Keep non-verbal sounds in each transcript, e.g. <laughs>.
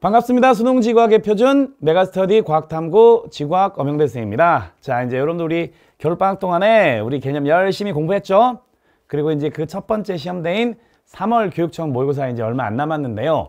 반갑습니다. 수능 지과학의 표준 메가스터디 과학탐구 지과학 엄영대 선생입니다. 자, 이제 여러분들 우리 겨울방학 동안에 우리 개념 열심히 공부했죠? 그리고 이제 그 첫 번째 시험대인 3월 교육청 모의고사 이제 얼마 안 남았는데요.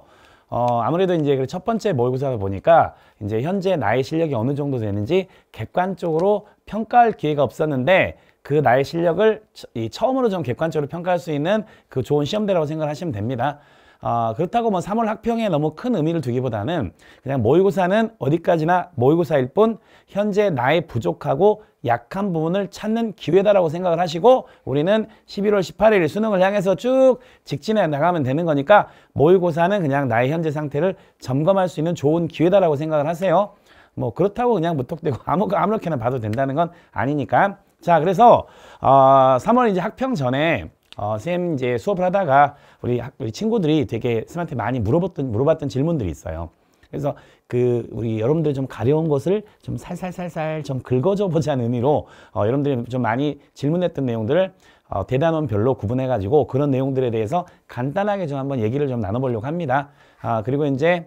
어, 아무래도 이제 그 첫 번째 모의고사다 보니까 이제 현재 나의 실력이 어느 정도 되는지 객관적으로 평가할 기회가 없었는데 그 나의 실력을 처, 이 처음으로 좀 객관적으로 평가할 수 있는 그 좋은 시험대라고 생각하시면 됩니다. 어, 그렇다고 뭐 3월 학평에 너무 큰 의미를 두기보다는 그냥 모의고사는 어디까지나 모의고사일 뿐 현재 나의 부족하고 약한 부분을 찾는 기회다라고 생각을 하시고 우리는 11월 18일 수능을 향해서 쭉 직진해 나가면 되는 거니까 모의고사는 그냥 나의 현재 상태를 점검할 수 있는 좋은 기회다라고 생각을 하세요. 뭐 그렇다고 그냥 무턱대고 <laughs> 아무 아무렇게나 봐도 된다는 건 아니니까. 자, 그래서 어 아, 3월 이제 학평 전에 어, 쌤 이제 수업을 하다가 우리 우리 친구들이 되게 스님한테 많이 물어봤던 물어봤던 질문들이 있어요. 그래서 그 우리 여러분들 좀 가려운 것을 좀 살살살살 좀 긁어줘 보자는 의미로 어, 여러분들이 좀 많이 질문했던 내용들을 어, 대단원별로 구분해 가지고 그런 내용들에 대해서 간단하게 좀 한번 얘기를 좀 나눠보려고 합니다. 아 그리고 이제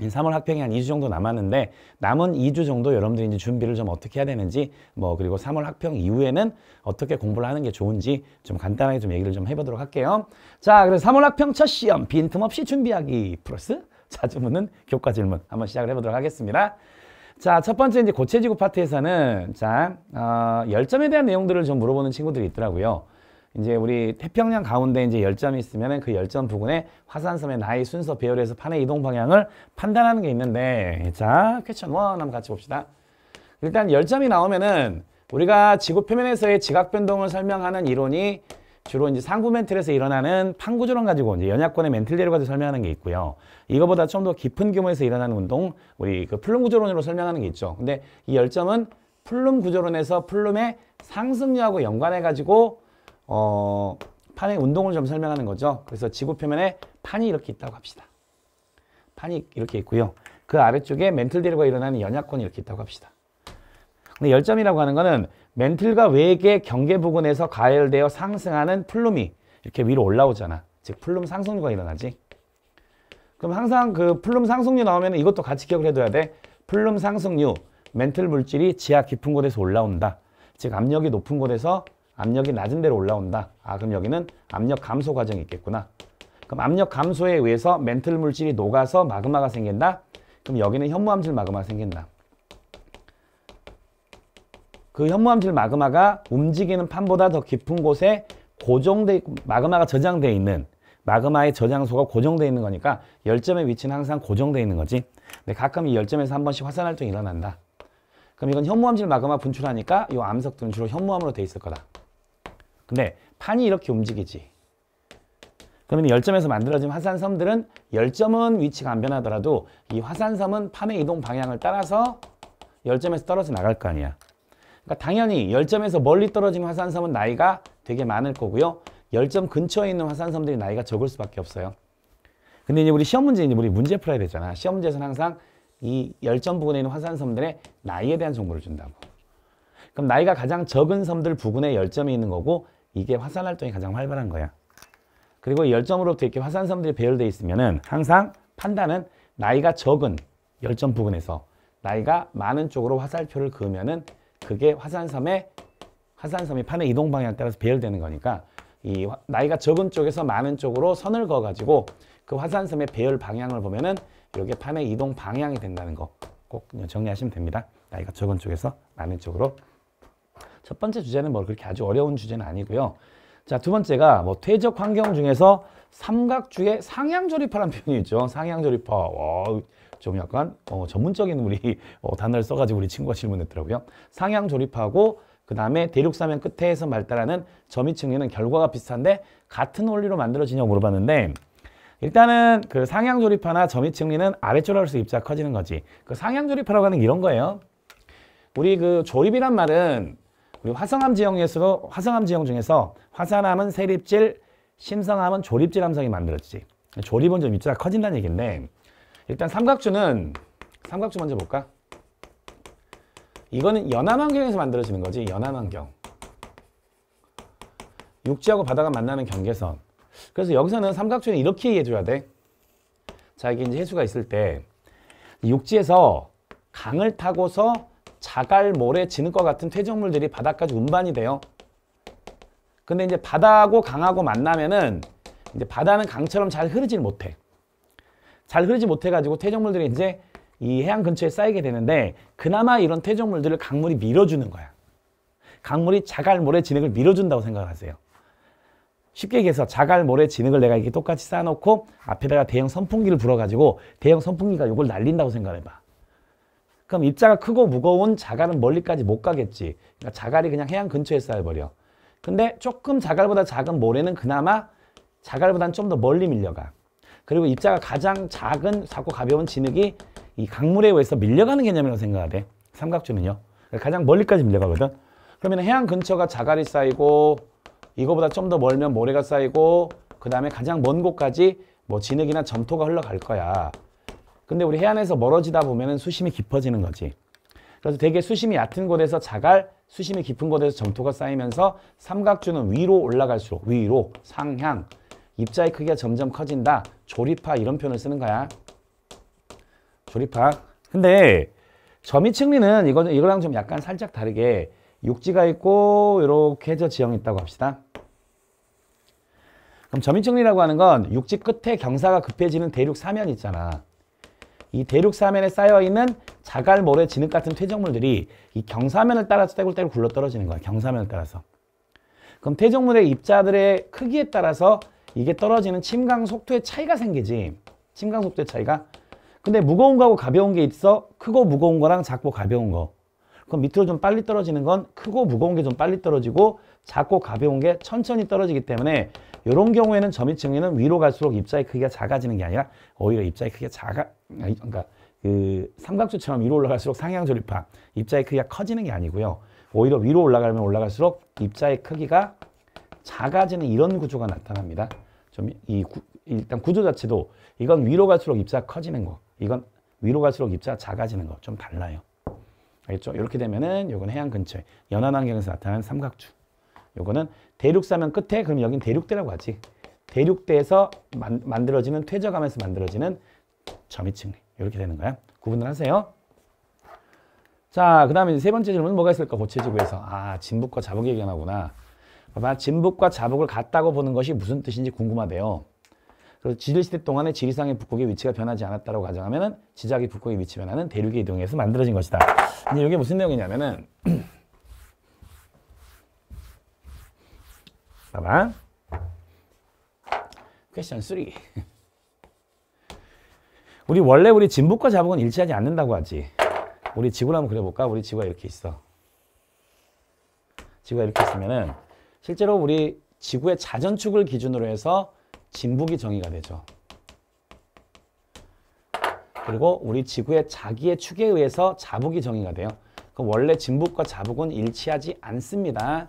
3월 학평이 한 2주 정도 남았는데 남은 2주 정도 여러분들이 이제 준비를 좀 어떻게 해야 되는지 뭐 그리고 3월 학평 이후에는 어떻게 공부를 하는 게 좋은지 좀 간단하게 좀 얘기를 좀 해보도록 할게요. 자 그래서 3월 학평 첫 시험 빈틈없이 준비하기 플러스 <laughs> 자주 묻는 교과 질문 한번 시작을 해보도록 하겠습니다. 자, 첫 번째 이제 고체지구 파트에서는 자, 어, 열점에 대한 내용들을 좀 물어보는 친구들이 있더라고요. 이제 우리 태평양 가운데 이제 열점이 있으면 그 열점 부근에 화산섬의 나이 순서 배열에서 판의 이동 방향을 판단하는 게 있는데 자 퀘션 원 한번 같이 봅시다. 일단 열점이 나오면은 우리가 지구 표면에서의 지각 변동을 설명하는 이론이 주로 이제 상부 멘틀에서 일어나는 판구조론 가지고 이제 연약권의 멘틀대로 가지고 설명하는 게 있고요. 이거보다 좀 더 깊은 규모에서 일어나는 운동, 우리 그 플룸 구조론으로 설명하는 게 있죠. 근데 이 열점은 플룸 구조론에서 플룸의 상승률하고 연관해 가지고 어, 판의 운동을 좀 설명하는 거죠. 그래서 지구 표면에 판이 이렇게 있다고 합시다. 판이 이렇게 있고요. 그 아래쪽에 멘틀대류가 일어나는 연약권이 이렇게 있다고 합시다. 근데 열점이라고 하는 거는 멘틀과 외계 경계 부근에서 가열되어 상승하는 플룸이 이렇게 위로 올라오잖아. 즉 플룸 상승류가 일어나지. 그럼 항상 그 플룸 상승류 나오면 이것도 같이 기억을 해둬야 돼. 플룸 상승류, 멘틀 물질이 지하 깊은 곳에서 올라온다. 즉 압력이 높은 곳에서 압력이 낮은 데로 올라온다. 아 그럼 여기는 압력 감소 과정이 있겠구나. 그럼 압력 감소에 의해서 멘틀 물질이 녹아서 마그마가 생긴다. 그럼 여기는 현무암질 마그마가 생긴다. 그 현무암질 마그마가 움직이는 판보다 더 깊은 곳에 고정돼 마그마가 저장돼 있는 마그마의 저장소가 고정돼 있는 거니까 열점의 위치는 항상 고정돼 있는 거지. 근데 가끔 이 열점에서 한 번씩 화산 활동이 일어난다. 그럼 이건 현무암질 마그마 분출하니까 이 암석들은 주로 현무암으로 돼 있을 거다. 근데 판이 이렇게 움직이지. 그러면 열점에서 만들어진 화산섬들은 열점은 위치가 안 변하더라도 이 화산섬은 판의 이동 방향을 따라서 열점에서 떨어져 나갈 거 아니야. 그러니까 당연히 열점에서 멀리 떨어진 화산섬은 나이가 되게 많을 거고요. 열점 근처에 있는 화산섬들이 나이가 적을 수밖에 없어요. 근데 이제 우리 시험 문제 이제 우리 문제 풀어야 되잖아. 시험 문제에서는 항상 이 열점 부근에 있는 화산섬들의 나이에 대한 정보를 준다고. 그럼 나이가 가장 적은 섬들 부근에 열점이 있는 거고 이게 화산 활동이 가장 활발한 거야. 그리고 열점으로부터 이렇게 화산섬들이 배열되어 있으면은 항상 판단은 나이가 적은 열점 부근에서 나이가 많은 쪽으로 화살표를 그으면은 그게 화산섬의 화산섬이 판의 이동 방향 따라서 배열되는 거니까 이 나이가 적은 쪽에서 많은 쪽으로 선을 그어가지고 그 화산섬의 배열 방향을 보면은 이게 판의 이동 방향이 된다는 거 꼭 정리하시면 됩니다. 나이가 적은 쪽에서 많은 쪽으로 첫 번째 주제는 뭐 그렇게 아주 어려운 주제는 아니고요. 자, 두 번째가 뭐 퇴적 환경 중에서 삼각주의 상향조립화라는 <laughs> 표현이 있죠. 상향조립화. 와, 좀 약간 어, 전문적인 우리 어, 단어를 써가지고 우리 친구가 질문했더라고요. 상향조립하고 그 다음에 대륙사면 끝에서 발달하는 점이층리는 결과가 비슷한데 같은 원리로 만들어지냐고 물어봤는데 일단은 그 상향조립화나 점이층리는 아래쪽으로서 입자 커지는 거지. 그 상향조립화라고 하는 이런 거예요. 우리 그 조립이란 말은 그리고 화성암 지형에서 도 화성암 지형 중에서 화산암은 세립질, 심성암은 조립질 함성이 만들어지지. 조립은 좀 입자가 커진다는 얘기인데 일단 삼각주는 삼각주 먼저 볼까? 이거는 연암 환경에서 만들어지는 거지. 연암 환경. 육지하고 바다가 만나는 경계선. 그래서 여기서는 삼각주는 이렇게 이해해줘야 돼. 자, 이게 이제 해수가 있을 때 육지에서 강을 타고서 자갈, 모래, 진흙과 같은 퇴적물들이 바닥까지 운반이 돼요. 근데 이제 바다하고 강하고 만나면은 이제 바다는 강처럼 잘 흐르질 못해. 잘 흐르지 못해가지고 퇴적물들이 이제 이 해안 근처에 쌓이게 되는데 그나마 이런 퇴적물들을 강물이 밀어주는 거야. 강물이 자갈, 모래, 진흙을 밀어준다고 생각하세요. 쉽게 얘기해서 자갈, 모래, 진흙을 내가 이렇게 똑같이 쌓아놓고 앞에다가 대형 선풍기를 불어가지고 대형 선풍기가 이걸 날린다고 생각해봐. 그럼 입자가 크고 무거운 자갈은 멀리까지 못 가겠지. 그러니까 자갈이 그냥 해안 근처에 쌓여버려. 근데 조금 자갈보다 작은 모래는 그나마 자갈보다는 좀 더 멀리 밀려가. 그리고 입자가 가장 작은 작고 가벼운 진흙이 이 강물에 의해서 밀려가는 개념이라고 생각하대 삼각존은요. 그러니까 가장 멀리까지 밀려가거든. 그러면 해안 근처가 자갈이 쌓이고 이거보다 좀 더 멀면 모래가 쌓이고 그 다음에 가장 먼 곳까지 뭐 진흙이나 점토가 흘러갈 거야. 근데 우리 해안에서 멀어지다 보면 수심이 깊어지는 거지. 그래서 되게 수심이 얕은 곳에서 자갈, 수심이 깊은 곳에서 점토가 쌓이면서 삼각주는 위로 올라갈수록 위로, 상향, 입자의 크기가 점점 커진다. 조립화 이런 표현을 쓰는 거야. 조립화. 근데 점이 층리는 이거, 랑좀 약간 살짝 다르게 육지가 있고 이렇게 해저 지형이 있다고 합시다. 그럼 점이층리라고 하는 건 육지 끝에 경사가 급해지는 대륙 사면 있잖아. 이 대륙 사면에 쌓여있는 자갈, 모래, 진흙 같은 퇴적물들이 이 경사면을 따라서 떼굴떼굴 굴러떨어지는 거야. 경사면을 따라서. 그럼 퇴적물의 입자들의 크기에 따라서 이게 떨어지는 침강 속도의 차이가 생기지. 침강 속도의 차이가. 근데 무거운 거하고 가벼운 게 있어. 크고 무거운 거랑 작고 가벼운 거. 그럼 밑으로 좀 빨리 떨어지는 건 크고 무거운 게 좀 빨리 떨어지고 작고 가벼운 게 천천히 떨어지기 때문에 이런 경우에는 점입층에는 위로 갈수록 입자의 크기가 작아지는 게 아니라 오히려 입자의 크기가 작아 그러니까 그삼각주처럼 위로 올라갈수록 상향조립파 입자의 크기가 커지는 게 아니고요. 오히려 위로 올라가면 올라갈수록 입자의 크기가 작아지는 이런 구조가 나타납니다. 좀 이 일단 구조 자체도 이건 위로 갈수록 입자가 커지는 거. 이건 위로 갈수록 입자가 작아지는 거. 좀 달라요. 알겠죠? 이렇게 되면은 이건 해안 근처에 연안 환경에서 나타나는 삼각주. 요거는 대륙사면 끝에 그럼 여긴 대륙대라고 하지. 대륙대에서 만, 만들어지는 퇴적하면서 만들어지는 점이층리 이렇게 되는 거야. 구분을 하세요. 자, 그 다음에 세 번째 질문은 뭐가 있을까? 고체지구에서. 아, 진북과 자북이 얘기하구나. 봐봐, 진북과 자북을 같다고 보는 것이 무슨 뜻인지 궁금하대요. 그래서 지질시대 동안에 지리상의 북극의 위치가 변하지 않았다고 가정하면 은지자기 북극의 위치 변화는 대륙의 이동에서 만들어진 것이다. 근데 이게 무슨 내용이냐면은 가봐. 퀘션 3. 우리 원래 우리 진북과자북은 일치하지 않는다고 하지. 우리 지구를 한번 그려볼까? 우리 지구가 이렇게 있어. 지구가 이렇게 있으면은 실제로 우리 지구의 자전축을 기준으로 해서 진북이 정의가 되죠. 그리고 우리 지구의 자기의 축에 의해서 자북이 정의가 돼요. 그럼 원래 진북과 자북은 일치하지 않습니다.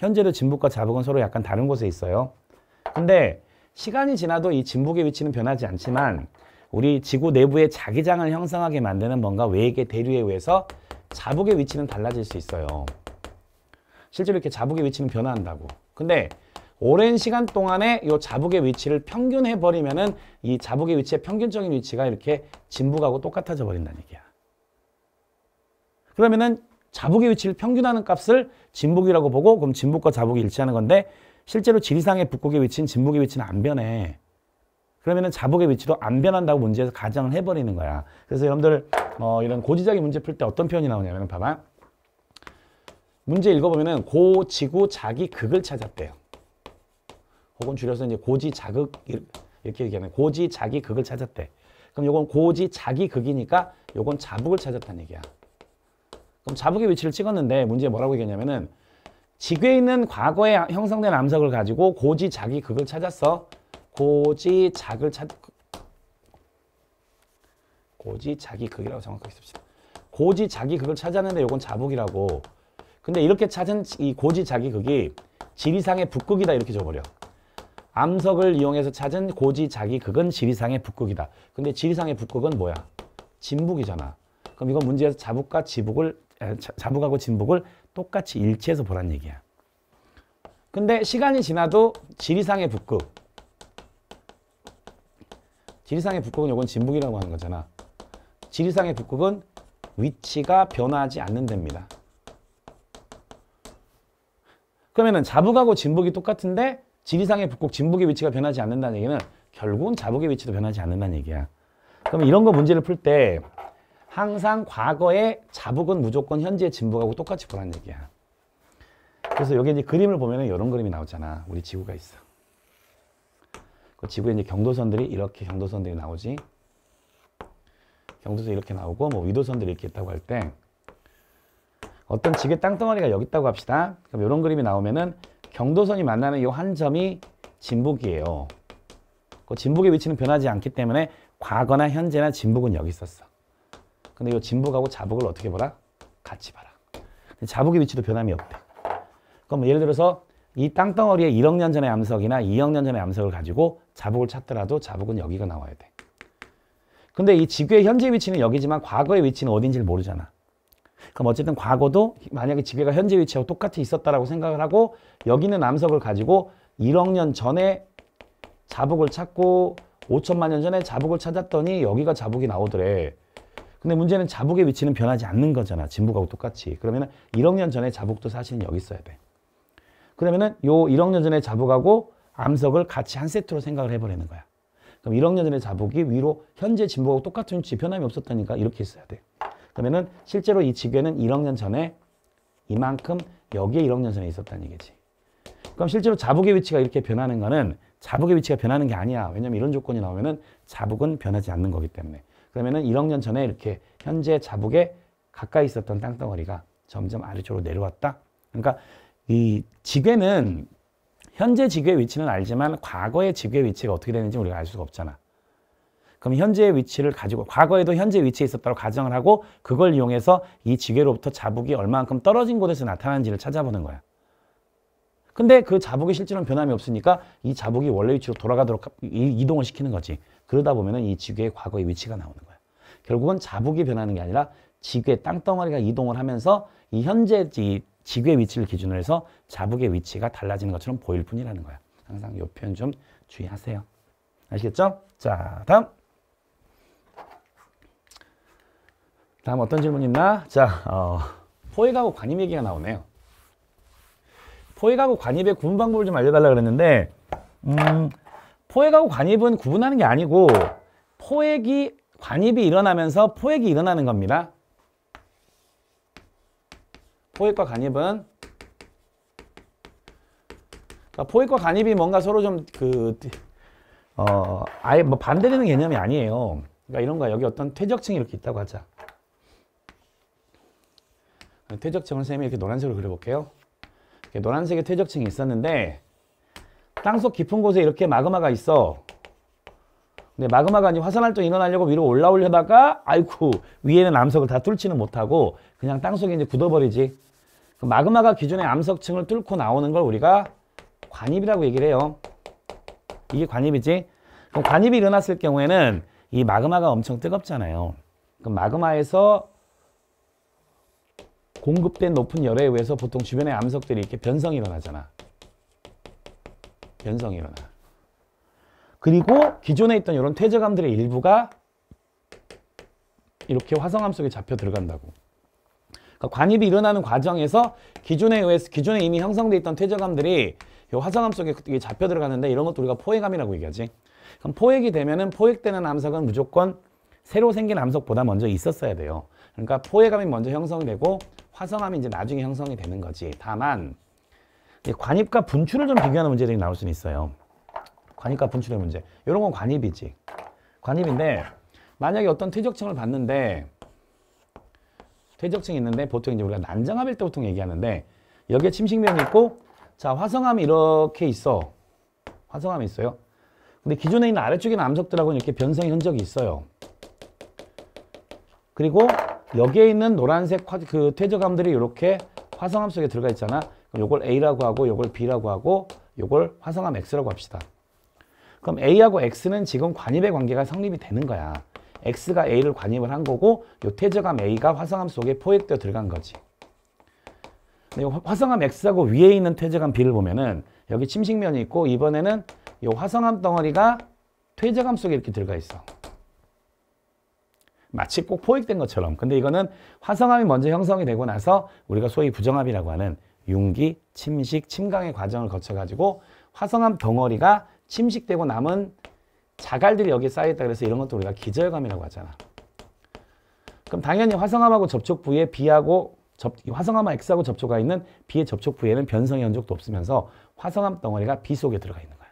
현재도 진북과 자북은 서로 약간 다른 곳에 있어요. 근데 시간이 지나도 이 진북의 위치는 변하지 않지만 우리 지구 내부의 자기장을 형성하게 만드는 뭔가 외계 대류에 의해서 자북의 위치는 달라질 수 있어요. 실제로 이렇게 자북의 위치는 변화한다고. 근데 오랜 시간 동안에 이 자북의 위치를 평균해버리면은 이 자북의 위치의 평균적인 위치가 이렇게 진북하고 똑같아져 버린다는 얘기야. 그러면은 자북의 위치를 평균하는 값을 진북이라고 보고 그럼 진북과 자북이 일치하는 건데 실제로 지리상의 북극의 위치는 진북의 위치는 안 변해. 그러면은 자북의 위치로 안 변한다고 문제에서 가정을 해버리는 거야. 그래서 여러분들 어, 이런 고지적인 문제 풀 때 어떤 표현이 나오냐면 봐봐. 문제 읽어보면 고, 지구, 자기, 극을 찾았대요. 혹은 줄여서 이제 고지, 자극 이렇게 얘기하는 고지, 자기, 극을 찾았대. 그럼 요건 고지, 자기, 극이니까 요건 자북을 찾았다는 얘기야. 그럼 자북의 위치를 찍었는데 문제에 뭐라고 얘기했냐면은 지구에 있는 과거에 형성된 암석을 가지고 고지자기 극을 찾았어. 고지작을 찾 고지자기 극이라고 정확하게 씁시다. 고지자기 극을 찾았는데 이건 자북이라고. 근데 이렇게 찾은 이 고지자기 극이 지리상의 북극이다 이렇게 줘버려. 암석을 이용해서 찾은 고지자기 극은 지리상의 북극이다. 근데 지리상의 북극은 뭐야? 진북이잖아. 그럼 이건 문제에서 자북과 지북을 자북하고 진북을 똑같이 일치해서 보란 얘기야. 근데 시간이 지나도 지리상의 북극 지리상의 북극은 요건 진북이라고 하는 거잖아. 지리상의 북극은 위치가 변하지 않는 데입니다. 그러면 자북하고 진북이 똑같은데 지리상의 북극, 진북의 위치가 변하지 않는다는 얘기는 결국은 자북의 위치도 변하지 않는다는 얘기야. 그럼 이런 거 문제를 풀때 항상 과거의 자북은 무조건 현재의 진북하고 똑같이 보라는 얘기야. 그래서 여기 이제 그림을 보면 이런 그림이 나오잖아. 우리 지구가 있어. 그 지구에 이제 경도선들이 이렇게 경도선들이 나오지. 경도선 이렇게 나오고 뭐 위도선들이 이렇게 있다고 할 때 어떤 지구 땅덩어리가 여기 있다고 합시다. 그럼 이런 그림이 나오면은 경도선이 만나는 이 한 점이 진북이에요. 그 진북의 위치는 변하지 않기 때문에 과거나 현재나 진북은 여기 있었어. 근데 이 진북하고 자북을 어떻게 보라? 같이 봐라. 자북의 위치도 변함이 없대. 그럼 예를 들어서 이 땅덩어리에 1억 년 전의 암석이나 2억 년 전의 암석을 가지고 자북을 찾더라도 자북은 여기가 나와야 돼. 근데 이 지구의 현재 위치는 여기지만 과거의 위치는 어딘지를 모르잖아. 그럼 어쨌든 과거도 만약에 지구가 현재 위치하고 똑같이 있었다라고 생각을 하고 여기 는 암석을 가지고 1억 년 전에 자북을 찾고 5천만 년 전에 자북을 찾았더니 여기가 자북이 나오더래. 근데 문제는 자북의 위치는 변하지 않는 거잖아. 진북하고 똑같이. 그러면 1억 년 전에 자북도 사실은 여기 있어야 돼. 그러면은 요 1억 년 전에 자북하고 암석을 같이 한 세트로 생각을 해버리는 거야. 그럼 1억 년 전에 자북이 위로 현재 진북하고 똑같은 위치 변함이 없었다니까 이렇게 있어야 돼. 그러면은 실제로 이 지구에는 1억 년 전에 이만큼 여기에 1억 년 전에 있었다는 얘기지. 그럼 실제로 자북의 위치가 이렇게 변하는 거는 자북의 위치가 변하는 게 아니야. 왜냐면 이런 조건이 나오면은 자북은 변하지 않는 거기 때문에. 그러면은 1억 년 전에 이렇게 현재 자북에 가까이 있었던 땅덩어리가 점점 아래쪽으로 내려왔다. 그러니까 이 지괴는 현재 지괴의 위치는 알지만 과거의 지괴의 위치가 어떻게 되는지 우리가 알 수가 없잖아. 그럼 현재의 위치를 가지고 과거에도 현재 위치에 있었다고 가정을 하고 그걸 이용해서 이 지괴로부터 자북이 얼만큼 떨어진 곳에서 나타나지를 찾아보는 거야. 근데 그 자북의 실질은 변함이 없으니까 이 자북이 원래 위치로 돌아가도록 이동을 시키는 거지. 그러다 보면 이 지구의 과거의 위치가 나오는 거야. 결국은 자북이 변하는 게 아니라 지구의 땅덩어리가 이동을 하면서 이 현재 이 지구의 위치를 기준으로 해서 자북의 위치가 달라지는 것처럼 보일 뿐이라는 거야. 항상 이 표현 좀 주의하세요. 아시겠죠? 자, 다음. 다음 어떤 질문 있나? 자, 어, 포획하고 관입 얘기가 나오네요. 포획하고 관입의 구분 방법을 좀 알려달라 그랬는데, 음, 포획하고 관입은 구분하는 게 아니고 포획이 관입이 일어나면서 포획이 일어나는 겁니다. 포획과 관입은 그러니까 포획과 관입이 뭔가 서로 좀 그 어, 아예 뭐 반대되는 개념이 아니에요. 그러니까 이런 거 여기 어떤 퇴적층이 이렇게 있다고 하자. 퇴적층을 선생님이 이렇게 노란색으로 그려볼게요. 이렇게 노란색의 퇴적층이 있었는데 땅속 깊은 곳에 이렇게 마그마가 있어. 근데 마그마가 아니 화산 활동 일어나려고 위로 올라오려다가 아이쿠 위에는 암석을 다 뚫지는 못하고 그냥 땅속에 이제 굳어버리지. 그 마그마가 기존의 암석층을 뚫고 나오는 걸 우리가 관입이라고 얘기를 해요. 이게 관입이지. 그럼 관입이 일어났을 경우에는 이 마그마가 엄청 뜨겁잖아요. 그럼 마그마에서 공급된 높은 열에 의해서 보통 주변의 암석들이 이렇게 변성이 일어나잖아. 변성이 일어나. 그리고 기존에 있던 이런 퇴적암들의 일부가 이렇게 화성암 속에 잡혀 들어간다고. 그러니까 관입이 일어나는 과정에서 기존에 의해서 기존에 이미 형성돼 있던 퇴적암들이 이 화성암 속에 잡혀 들어가는데 이런 것도 우리가 포획암이라고 얘기하지. 그럼 포획이 되면은 포획되는 암석은 무조건 새로 생긴 암석보다 먼저 있었어야 돼요. 그러니까 포획암이 먼저 형성되고 화성암이 이제 나중에 형성이 되는 거지. 다만 관입과 분출을 좀 비교하는 문제들이 나올 수 있어요. 관입과 분출의 문제. 이런 건 관입이지. 관입인데 만약에 어떤 퇴적층을 봤는데 퇴적층이 있는데 보통 이제 우리가 난장압일 때 보통 얘기하는데 여기에 침식면이 있고 자 화성암이 이렇게 있어. 화성암이 있어요. 근데 기존에 있는 아래쪽에 있는 암석들하고는 이렇게 변성 흔적이 있어요. 그리고 여기에 있는 노란색 그 퇴적암들이 이렇게 화성암 속에 들어가 있잖아. 요걸 A라고 하고 요걸 B라고 하고 요걸 화성암 X라고 합시다. 그럼 A하고 X는 지금 관입의 관계가 성립이 되는 거야. X가 A를 관입을 한 거고 요 퇴적함 A가 화성암 속에 포획되어 들어간 거지. 근데 화성암 X하고 위에 있는 퇴적함 B를 보면은 여기 침식면이 있고 이번에는 요화성암 덩어리가 퇴적함 속에 이렇게 들어가 있어. 마치 꼭 포획된 것처럼. 근데 이거는 화성암이 먼저 형성이 되고 나서 우리가 소위 부정암이라고 하는 융기, 침식, 침강의 과정을 거쳐가지고 화성암 덩어리가 침식되고 남은 자갈들이 여기 쌓여있다 그래서 이런 것도 우리가 기절감이라고 하잖아. 그럼 당연히 화성암하고 접촉 부위에 비하고 접, 화성암과 X하고 접촉하 있는 B의 접촉 부위에는 변성의 흔적도 없으면서 화성암 덩어리가 B 속에 들어가 있는 거야.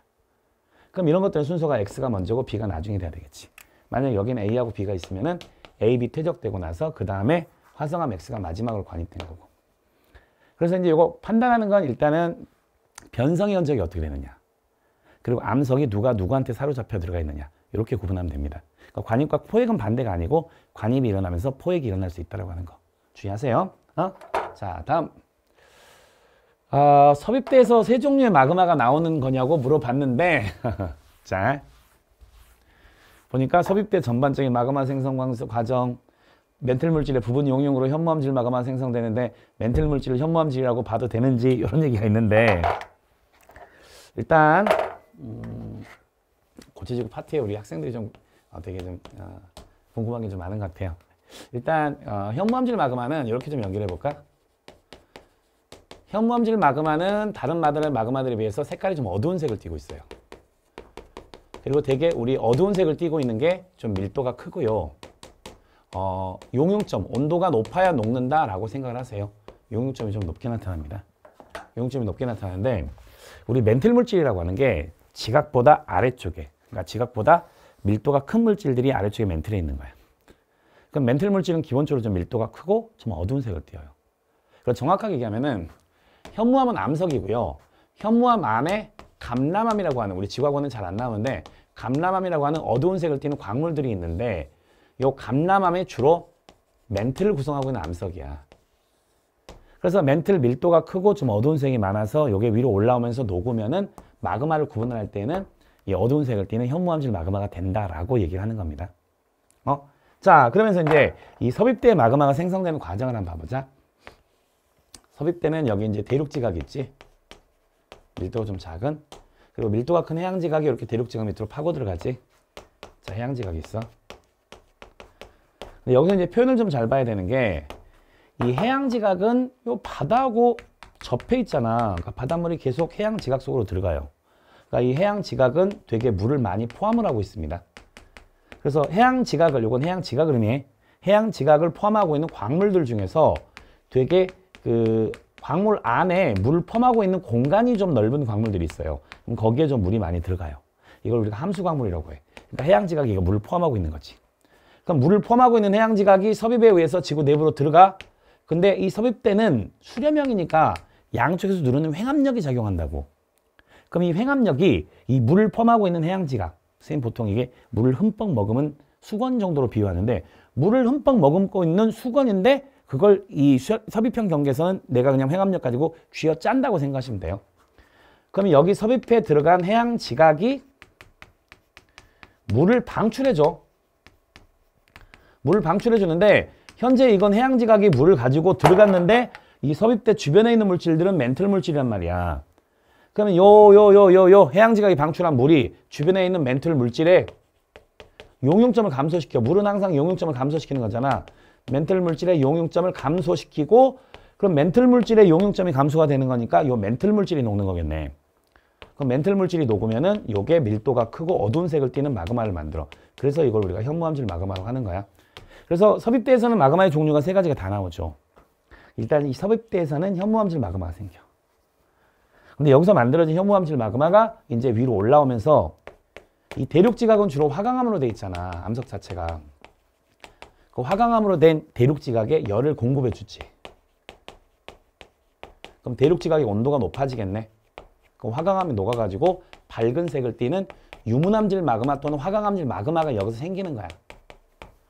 그럼 이런 것들은 순서가 X가 먼저고 B가 나중에 돼야 되겠지. 만약 여기는 A하고 B가 있으면은 A, B 퇴적되고 나서 그 다음에 화성암 X가 마지막으로 관입된 거고. 그래서 이제 이거 판단하는 건 일단은 변성의 흔적이 어떻게 되느냐. 그리고 암석이 누가 누구한테 사로잡혀 들어가 있느냐. 이렇게 구분하면 됩니다. 그러니까 관입과 포획은 반대가 아니고 관입이 일어나면서 포획이 일어날 수 있다고 하는 거. 주의하세요. 어? 자, 다음. 어, 아, 섭입돼서 세 종류의 마그마가 나오는 거냐고 물어봤는데 <laughs> 자 보니까 섭입대 전반적인 마그마 생성 과정 멘틀 물질의 부분 용용으로 현무암질 마감만 생성되는데 멘틀 물질을 현무암질이라고 봐도 되는지 이런 얘기가 있는데 일단 음, 고체지구 파티에 우리 학생들이 좀 어, 되게 좀 어, 궁금한 게 좀 많은 것 같아요. 일단 어, 현무암질 마그마는 이렇게 좀 연결해 볼까? 현무암질 마그마는 다른 마들의 마그마들에 비해서 색깔이 좀 어두운 색을 띠고 있어요. 그리고 되게 우리 어두운 색을 띠고 있는 게 좀 밀도가 크고요. 어, 용융점, 온도가 높아야 녹는다 라고 생각을 하세요. 용융점이 좀 높게 나타납니다. 용융점이 높게 나타나는데 우리 멘틀 물질이라고 하는 게 지각보다 아래쪽에 그러니까 지각보다 밀도가 큰 물질들이 아래쪽에 멘틀에 있는 거야. 그럼 멘틀 물질은 기본적으로 좀 밀도가 크고 좀 어두운 색을 띄어요. 그래서 정확하게 얘기하면은 현무암은 암석이고요. 현무암 안에 감람암이라고 하는 우리 지구하고는 잘 안 나오는데 감람암이라고 하는 어두운 색을 띠는 광물들이 있는데 이 감람암이 주로 멘틀을 구성하고 있는 암석이야. 그래서 멘틀 밀도가 크고 좀 어두운 색이 많아서 요게 위로 올라오면서 녹으면은 마그마를 구분할 때는 이 어두운 색을 띠는 현무암질 마그마가 된다라고 얘기를 하는 겁니다. 어? 자, 그러면서 이제 이 섭입대 마그마가 생성되는 과정을 한번 봐보자. 섭입대는 여기 이제 대륙지각 있지? 밀도가 좀 작은 그리고 밀도가 큰 해양지각이 이렇게 대륙지각 밑으로 파고 들어가지? 자, 해양지각이 있어. 여기서 이제 표현을 좀 잘 봐야 되는 게 이 해양 지각은 요 바다하고 접해 있잖아. 그러니까 바닷물이 계속 해양 지각 속으로 들어가요. 그러니까 이 해양 지각은 되게 물을 많이 포함을 하고 있습니다. 그래서 해양 지각을 요건 해양 지각을 의미해. 해양 지각을 포함하고 있는 광물들 중에서 되게 그 광물 안에 물을 포함하고 있는 공간이 좀 넓은 광물들이 있어요. 그럼 거기에 좀 물이 많이 들어가요. 이걸 우리가 함수광물이라고 해. 그러니까 해양 지각이 물을 포함하고 있는 거지. 그럼 그러니까 물을 포함하고 있는 해양 지각이 섭입에 의해서 지구 내부로 들어가. 근데 이 섭입대는 수렴형이니까 양쪽에서 누르는 횡압력이 작용한다고. 그럼 이 횡압력이 이 물을 포함하고 있는 해양 지각. 선생님 보통 이게 물을 흠뻑 머금은 수건 정도로 비유하는데 물을 흠뻑 머금고 있는 수건인데 그걸 이 섭입형 경계에서는 내가 그냥 횡압력 가지고 쥐어 짠다고 생각하시면 돼요. 그럼 여기 섭입해 들어간 해양 지각이 물을 방출해줘. 물을 방출해 주는데 현재 이건 해양지각이 물을 가지고 들어갔는데 이 섭입대 주변에 있는 물질들은 멘틀 물질이란 말이야. 그러면 요 요 요 요 요 해양지각이 방출한 물이 주변에 있는 멘틀 물질에 용융점을 감소시켜. 물은 항상 용융점을 감소시키는 거잖아. 멘틀 물질의 용융점을 감소시키고 그럼 멘틀 물질의 용융점이 감소가 되는 거니까 요 멘틀 물질이 녹는 거겠네. 그럼 멘틀 물질이 녹으면은 요게 밀도가 크고 어두운 색을 띠는 마그마를 만들어. 그래서 이걸 우리가 현무암질 마그마로 하는 거야. 그래서 섭입대에서는 마그마의 종류가 세 가지가 다 나오죠. 일단 이 섭입대에서는 현무암질 마그마가 생겨. 근데 여기서 만들어진 현무암질 마그마가 이제 위로 올라오면서 이 대륙 지각은 주로 화강암으로 돼 있잖아. 암석 자체가. 그 화강암으로 된 대륙 지각에 열을 공급해 주지. 그럼 대륙 지각의 온도가 높아지겠네. 그럼 화강암이 녹아가지고 밝은 색을 띠는 유문암질 마그마 또는 화강암질 마그마가 여기서 생기는 거야.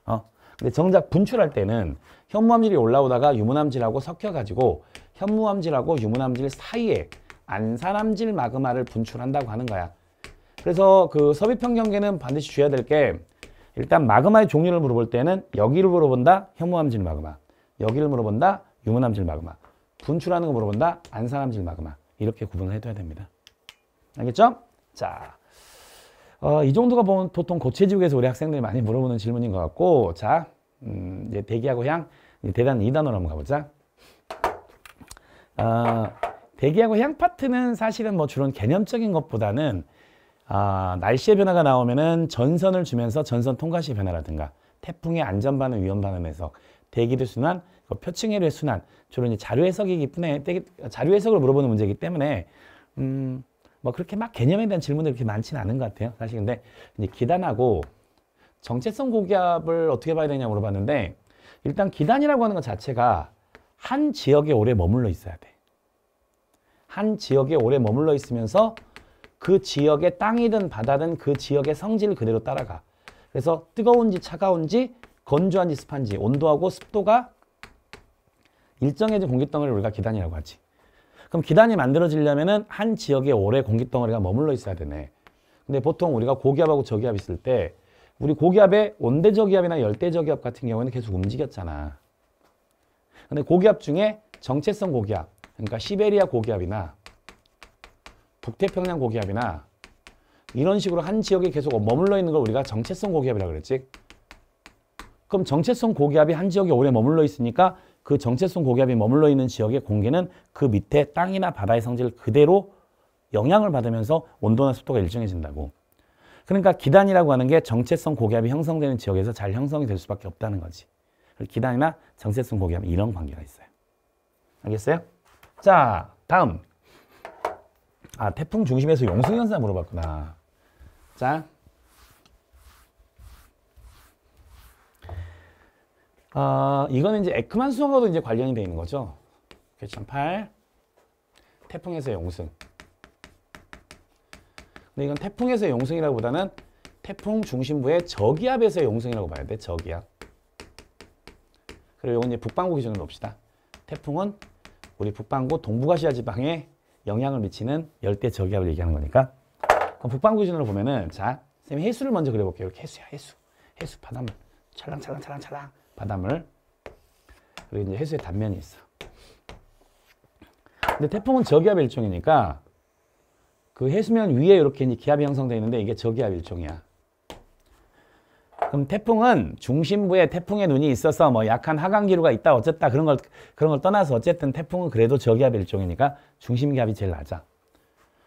어? 근데 정작 분출할 때는 현무암질이 올라오다가 유무암질하고 섞여가지고 현무암질하고 유무암질 사이에 안산암질 마그마를 분출한다고 하는 거야. 그래서 그 섭입형 경계는 반드시 주의야될 게 일단 마그마의 종류를 물어볼 때는 여기를 물어본다 현무암질 마그마 여기를 물어본다 유무암질 마그마 분출하는 거 물어본다 안산암질 마그마 이렇게 구분을 해둬야 됩니다. 알겠죠? 자. 어, 이 정도가 보통 고체지구에서 우리 학생들이 많이 물어보는 질문인 것 같고 자 음, 이제 대기하고 향 대단 2단으로 한번 가보자 어, 대기하고 향 파트는 사실은 뭐 주로 개념적인 것보다는 아, 날씨의 변화가 나오면은 전선을 주면서 전선 통과시 변화라든가 태풍의 안전반응 위험반응 해석, 대기를 순환, 그 표층해류의 순환 주로 이제 자료 해석이기 때문에 자료 해석을 물어보는 문제이기 때문에 음, 뭐 그렇게 막 개념에 대한 질문들이 그렇게 많지는 않은 것 같아요. 사실 근데 기단하고 정체성 고기압을 어떻게 봐야 되냐 물어봤는데 일단 기단이라고 하는 것 자체가 한 지역에 오래 머물러 있어야 돼. 한 지역에 오래 머물러 있으면서 그 지역의 땅이든 바다든 그 지역의 성질을 그대로 따라가. 그래서 뜨거운지 차가운지 건조한지 습한지 온도하고 습도가 일정해진 공기 덩어리를 우리가 기단이라고 하지. 그럼 기단이 만들어지려면한 지역에 오래 공기 덩어리가 머물러 있어야 되네. 근데 보통 우리가 고기압하고 저기압 있을 때 우리 고기압의 온대저기압이나 열대저기압 같은 경우에는 계속 움직였잖아. 근데 고기압 중에 정체성 고기압, 그러니까 시베리아 고기압이나 북태평양 고기압이나 이런 식으로 한 지역에 계속 머물러 있는 걸 우리가 정체성 고기압이라고 그랬지. 그럼 정체성 고기압이 한 지역에 오래 머물러 있으니까 그 정체성 고기압이 머물러 있는 지역의 공기는 그 밑에 땅이나 바다의 성질 그대로 영향을 받으면서 온도나 습도가 일정해진다고. 그러니까 기단이라고 하는 게 정체성 고기압이 형성되는 지역에서 잘 형성이 될 수밖에 없다는 거지. 기단이나 정체성 고기압 이런 관계가 있어요. 알겠어요? 자, 다음. 아, 태풍 중심에서 용수 현상 물어봤구나. 자, 아, 이거는 이제 에크만 수학과도 이제 관련이 되어 있는 거죠. 퀘션 8. 태풍에서의 용승. 근데 이건 태풍에서의 용승이라기보다는 태풍 중심부의 저기압에서의 용승이라고 봐야 돼. 저기압. 그리고 이건 이제 북방구 기준으로 봅시다. 태풍은 우리 북방구 동북아시아 지방에 영향을 미치는 열대 저기압을 얘기하는 거니까. 그럼 북방구 기준으로 보면은 자, 선 쌤이 해수를 먼저 그려볼게요. 해수야, 해수. 해수 바닷물. 찰랑찰랑찰랑찰랑. 바닷물 그리고 이제 해수의 단면이 있어. 근데 태풍은 저기압 일종이니까 그 해수면 위에 이렇게 이제 기압이 형성되어 있는데 이게 저기압 일종이야. 그럼 태풍은 중심부에 태풍의 눈이 있어서 뭐 약한 하강기류가 있다 어쨌다 그런 걸 그런 걸 떠나서 어쨌든 태풍은 그래도 저기압 일종이니까 중심기압이 제일 낮아.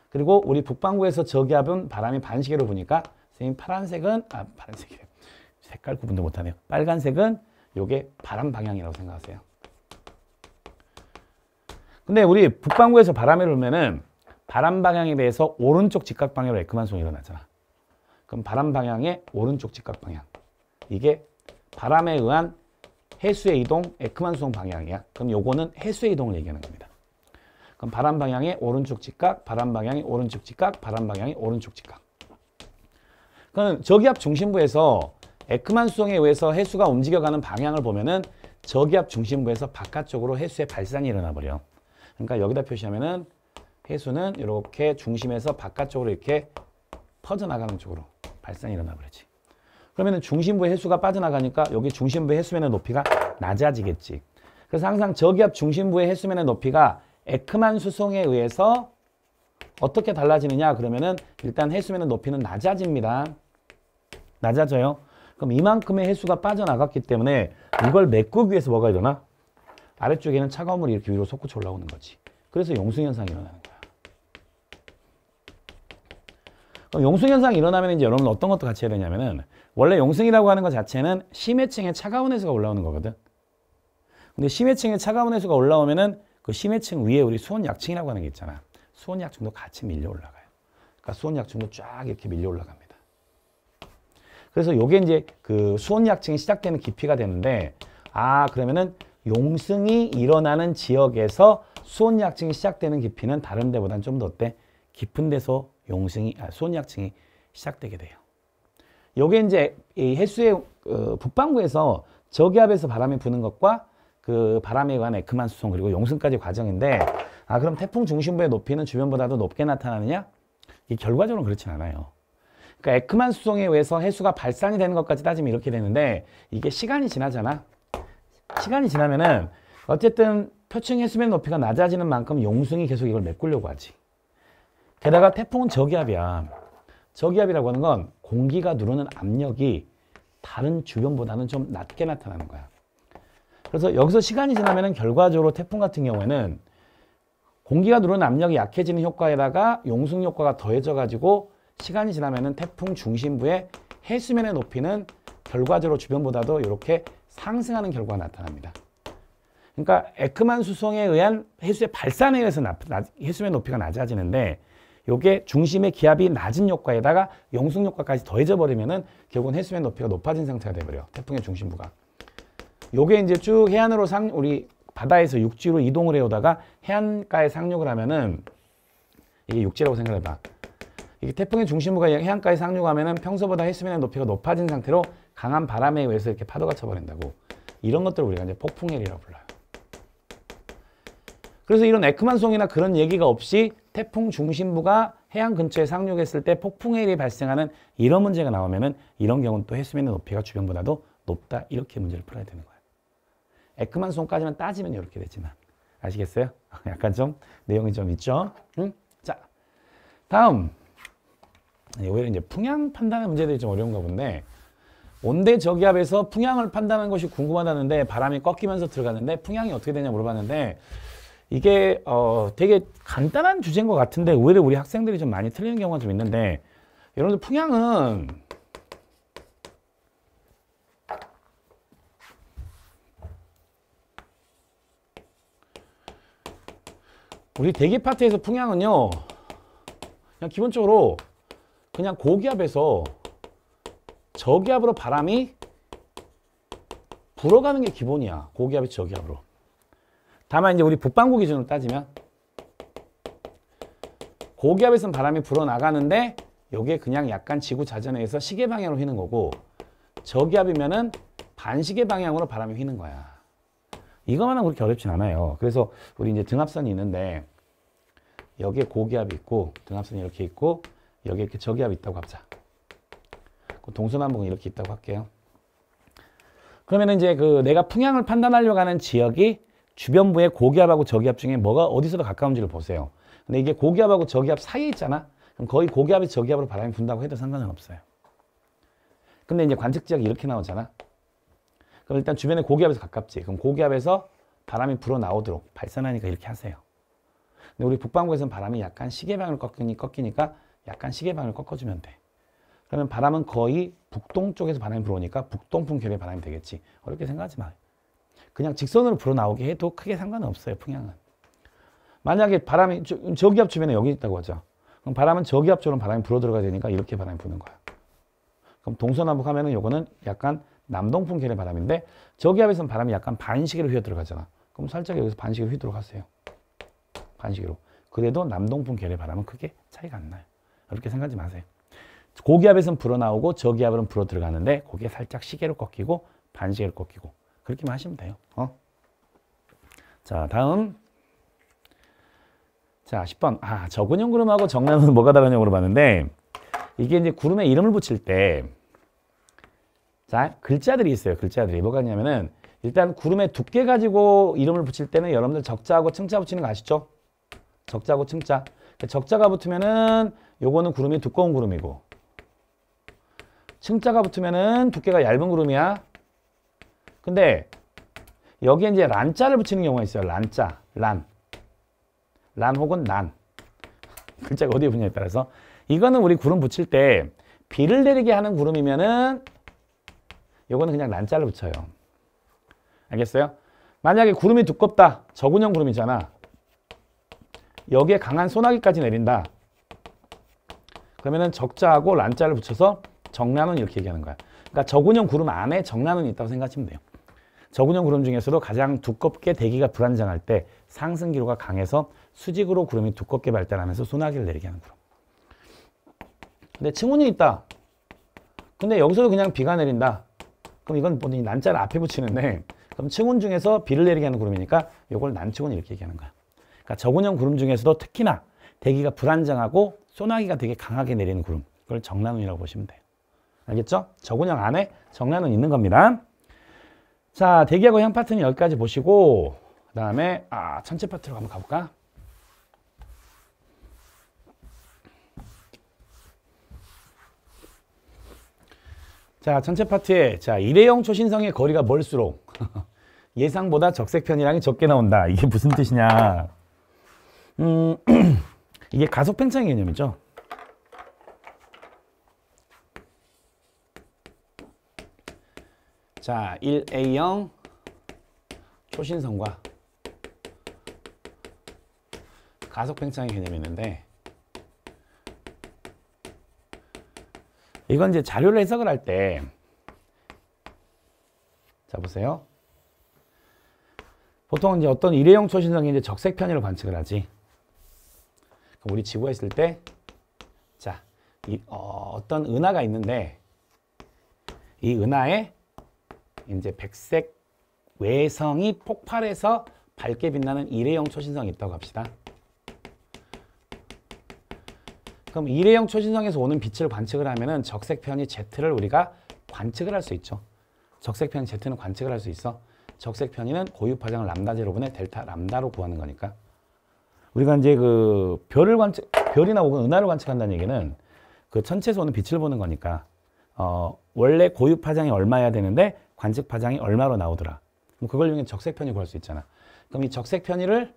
그리고 우리 북반구에서 저기압은 바람이 반시계로 보니까 선생님 파란색은 아 파란색이에요. 색깔 구분도 못하네요. 빨간색은 이게 바람 방향이라고 생각하세요. 근데 우리 북반구에서 바람이 불면은 바람 방향에 대해서 오른쪽 직각 방향으로 에크만송이 일어나잖아. 그럼 바람 방향의 오른쪽 직각 방향. 이게 바람에 의한 해수의 이동, 에크만송 방향이야. 그럼 요거는 해수의 이동을 얘기하는 겁니다. 그럼 바람 방향의 오른쪽 직각, 바람 방향의 오른쪽 직각, 바람 방향의 오른쪽 직각. 그럼 저기압 중심부에서 에크만 수성에 의해서 해수가 움직여가는 방향을 보면은 저기압 중심부에서 바깥쪽으로 해수의 발산이 일어나 버려. 그러니까 여기다 표시하면은 해수는 이렇게 중심에서 바깥쪽으로 이렇게 퍼져나가는 쪽으로 발산이 일어나 버리지. 그러면은 중심부 해수가 빠져나가니까 여기 중심부 해수면의 높이가 낮아지겠지. 그래서 항상 저기압 중심부의 해수면의 높이가 에크만 수송에 의해서 어떻게 달라지느냐 그러면은 일단 해수면의 높이는 낮아집니다. 낮아져요. 그럼 이만큼의 해수가 빠져나갔기 때문에 이걸 메꾸기 위해서 뭐가 일어나? 아래쪽에는 차가운 물이 이렇게 위로 솟구쳐 올라오는 거지. 그래서 용승현상이 일어나는 거야. 그럼 용승현상이 일어나면 이제 여러분 어떤 것도 같이 해야 되냐면은 원래 용승이라고 하는 것 자체는 심해층에 차가운 해수가 올라오는 거거든. 근데 심해층에 차가운 해수가 올라오면은 그 심해층 위에 우리 수온약층이라고 하는 게 있잖아. 수온약층도 같이 밀려 올라가요. 그러니까 수온약층도 쫙 이렇게 밀려 올라갑니다. 그래서 요게 이제 그 수온약층이 시작되는 깊이가 되는데 아 그러면은 용승이 일어나는 지역에서 수온약층이 시작되는 깊이는 다른 데보다는 좀더 어때? 깊은 데서 용승이 아, 수온약층이 시작되게 돼요. 요게 이제 이 해수의 어, 북반구에서 저기압에서 바람이 부는 것과 그 바람에 관한 에크만 수송 그리고 용승까지 과정인데 아 그럼 태풍 중심부의 높이는 주변보다도 높게 나타나느냐? 이 결과적으로 그렇진 않아요. 그러니 에크만 수송에 의해서 해수가 발산이 되는 것까지 따지면 이렇게 되는데 이게 시간이 지나잖아. 시간이 지나면은 어쨌든 표층 해수면 높이가 낮아지는 만큼 용승이 계속 이걸 메꾸려고 하지. 게다가 태풍은 저기압이야. 저기압이라고 하는 건 공기가 누르는 압력이 다른 주변보다는 좀 낮게 나타나는 거야. 그래서 여기서 시간이 지나면 은 결과적으로 태풍 같은 경우에는 공기가 누르는 압력이 약해지는 효과에다가 용승 효과가 더해져 가지고 시간이 지나면 태풍 중심부의 해수면의 높이는 결과적으로 주변보다도 이렇게 상승하는 결과가 나타납니다. 그러니까 에크만 수성에 의한 해수의 발산에 의해서 나, 나, 해수면 높이가 낮아지는데 요게 중심의 기압이 낮은 효과에다가 영속 효과까지 더해져 버리면은 결국은 해수면 높이가 높아진 상태가 돼 버려. 태풍의 중심부가. 요게 이제 쭉 해안으로 상 우리 바다에서 육지로 이동을 해오다가 해안가에 상륙을 하면은 이게 육지라고 생각해 봐. 이게 태풍의 중심부가 해안가에 상륙하면은 평소보다 해수면의 높이가 높아진 상태로 강한 바람에 의해서 이렇게 파도가 쳐버린다고 이런 것들을 우리가 이제 폭풍해리라고 불러요. 그래서 이런 에크만송이나 그런 얘기가 없이 태풍 중심부가 해안 근처에 상륙했을 때폭풍해리 발생하는 이런 문제가 나오면은 이런 경우는 또 해수면의 높이가 주변보다도 높다 이렇게 문제를 풀어야 되는 거예요. 에크만송까지만 따지면 이렇게 되지만 아시겠어요? <laughs> 약간 좀 내용이 좀 있죠? 응? 자 다음 예, 오히려 이제 풍향 판단의 문제들이 좀 어려운가 본데 온대 저기압에서 풍향을 판단한 것이 궁금하다는데 바람이 꺾이면서 들어가는데 풍향이 어떻게 되냐 물어봤는데 이게 어 되게 간단한 주제인 것 같은데 오히려 우리 학생들이 좀 많이 틀리는 경우가 좀 있는데 여러분들 풍향은 우리 대기 파트에서 풍향은요 그냥 기본적으로 그냥 고기압에서 저기압으로 바람이 불어가는 게 기본이야. 고기압이 저기압으로. 다만 이제 우리 북방구 기준으로 따지면 고기압에선 바람이 불어나가는데 이게 그냥 약간 지구 자전에 서 시계 방향으로 휘는 거고 저기압이면은 반시계 방향으로 바람이 휘는 거야. 이것만은 그렇게 어렵진 않아요. 그래서 우리 이제 등압선이 있는데 여기에 고기압이 있고 등압선이 이렇게 있고 여기 이렇게 저기압 있다고 합자. 그 동서남북은 이렇게 있다고 할게요. 그러면 이제 그 내가 풍향을 판단하려고 하는 지역이 주변부의 고기압하고 저기압 중에 뭐가 어디서 가까운지를 보세요. 근데 이게 고기압하고 저기압 사이에 있잖아. 그럼 거의 고기압이 저기압으로 바람이 분다고 해도 상관은 없어요. 근데 이제 관측 지역이 이렇게 나오잖아. 그럼 일단 주변에 고기압에서 가깝지. 그럼 고기압에서 바람이 불어 나오도록 발산하니까 이렇게 하세요. 근데 우리 북반구에서는 바람이 약간 시계방향으로 꺾이니까 약간 시계방을 꺾어주면 돼. 그러면 바람은 거의 북동쪽에서 바람이 불어오니까 북동풍 결의 바람이 되겠지. 어렵게 생각하지 마. 그냥 직선으로 불어나오게 해도 크게 상관 없어요. 풍향은. 만약에 바람이 저기압 주변에 여기 있다고 하죠. 그럼 바람은 저기압 쪽으 바람이 불어 들어가야 되니까 이렇게 바람이 부는 거야. 그럼 동서남북 하면은 요거는 약간 남동풍 결의 바람인데 저기압에서는 바람이 약간 반시계로 휘어 들어가잖아. 그럼 살짝 여기서 반시계로 휘 들어가세요. 반시계로. 그래도 남동풍 결의 바람은 크게 차이가 안 나요. 그렇게 생각하지 마세요. 고기압에선 불어나오고 저기압으로는 불어 들어가는데 거기에 살짝 시계로 꺾이고 반시계로 꺾이고 그렇게만 하시면 돼요. 어? 자 다음 자 10번 아 저근형 구름하고 정남은 뭐가 다른 형으로 봤는데 이게 이제 구름에 이름을 붙일 때자 글자들이 있어요. 글자들이 뭐가 있냐면은 일단 구름의 두께 가지고 이름을 붙일 때는 여러분들 적자하고 층자 붙이는 거 아시죠? 적자하고 층자 그 적자가 붙으면은 요거는 구름이 두꺼운 구름이고 층자가 붙으면은 두께가 얇은 구름이야. 근데 여기에 이제 란자를 붙이는 경우가 있어요. 란자, 란. 란 혹은 난. <laughs> 글자가 어디에 붙냐에 따라서 이거는 우리 구름 붙일 때 비를 내리게 하는 구름이면은 요거는 그냥 란자를 붙여요. 알겠어요? 만약에 구름이 두껍다. 저군형 구름이잖아. 여기에 강한 소나기까지 내린다. 그러면은 적자하고 란자를 붙여서 정란은 이렇게 얘기하는 거야. 그러니까 적군형 구름 안에 정란은 있다고 생각하시면 돼요. 적군형 구름 중에서도 가장 두껍게 대기가 불안정할 때 상승 기로가 강해서 수직으로 구름이 두껍게 발달하면서 소나기를 내리게 하는 구름. 근데 층운이 있다. 근데 여기서도 그냥 비가 내린다. 그럼 이건 본인이 난자를 앞에 붙이는데 그럼 층운 중에서 비를 내리게 하는 구름이니까 이걸 난층운 이렇게 얘기하는 거야. 그러니까 적군형 구름 중에서도 특히나 대기가 불안정하고 소나기가 되게 강하게 내리는 구름. 이걸 정란운이라고 보시면 돼요. 알겠죠? 저군형 안에 정란운 있는 겁니다. 자, 대기하고 향 파트는 여기까지 보시고 그 다음에 아, 천체 파트로 한번 가볼까? 자, 천체 파트에 자 일회용 초신성의 거리가 멀수록 <laughs> 예상보다 적색 편이랑이 적게 나온다. 이게 무슨 뜻이냐? 음. <clears throat> 이게 가속 팽창 개념이죠. 자, 1A형 초신성과 가속 팽창 개념이 있는데 이건 이제 자료를 해석을 할 때 자 보세요. 보통 이제 어떤 일회용 초신성이 이제 적색 편의로 관측을 하지. 그럼 우리 지구가 있을 때 자, 이 어, 어떤 은하가 있는데 이 은하에 이제 백색 외성이 폭발해서 밝게 빛나는 일회용 초신성이 있다고 합시다. 그럼 일회용 초신성에서 오는 빛을 관측을 하면은 적색편이 Z를 우리가 관측을 할 수 있죠. 적색편 이 Z는 관측을 할 수 있어. 적색편이는 고유파장을 람다 제로분의 델타 람다로 구하는 거니까. 우리가 이제 그 별을 관측, 별이나 혹은 은하를 관측한다는 얘기는 그 천체에서 오는 빛을 보는 거니까 어, 원래 고유 파장이 얼마야 되는데 관측 파장이 얼마로 나오더라. 그럼 뭐 그걸 이용해 적색 편이 구할 수 있잖아. 그럼 이 적색 편이를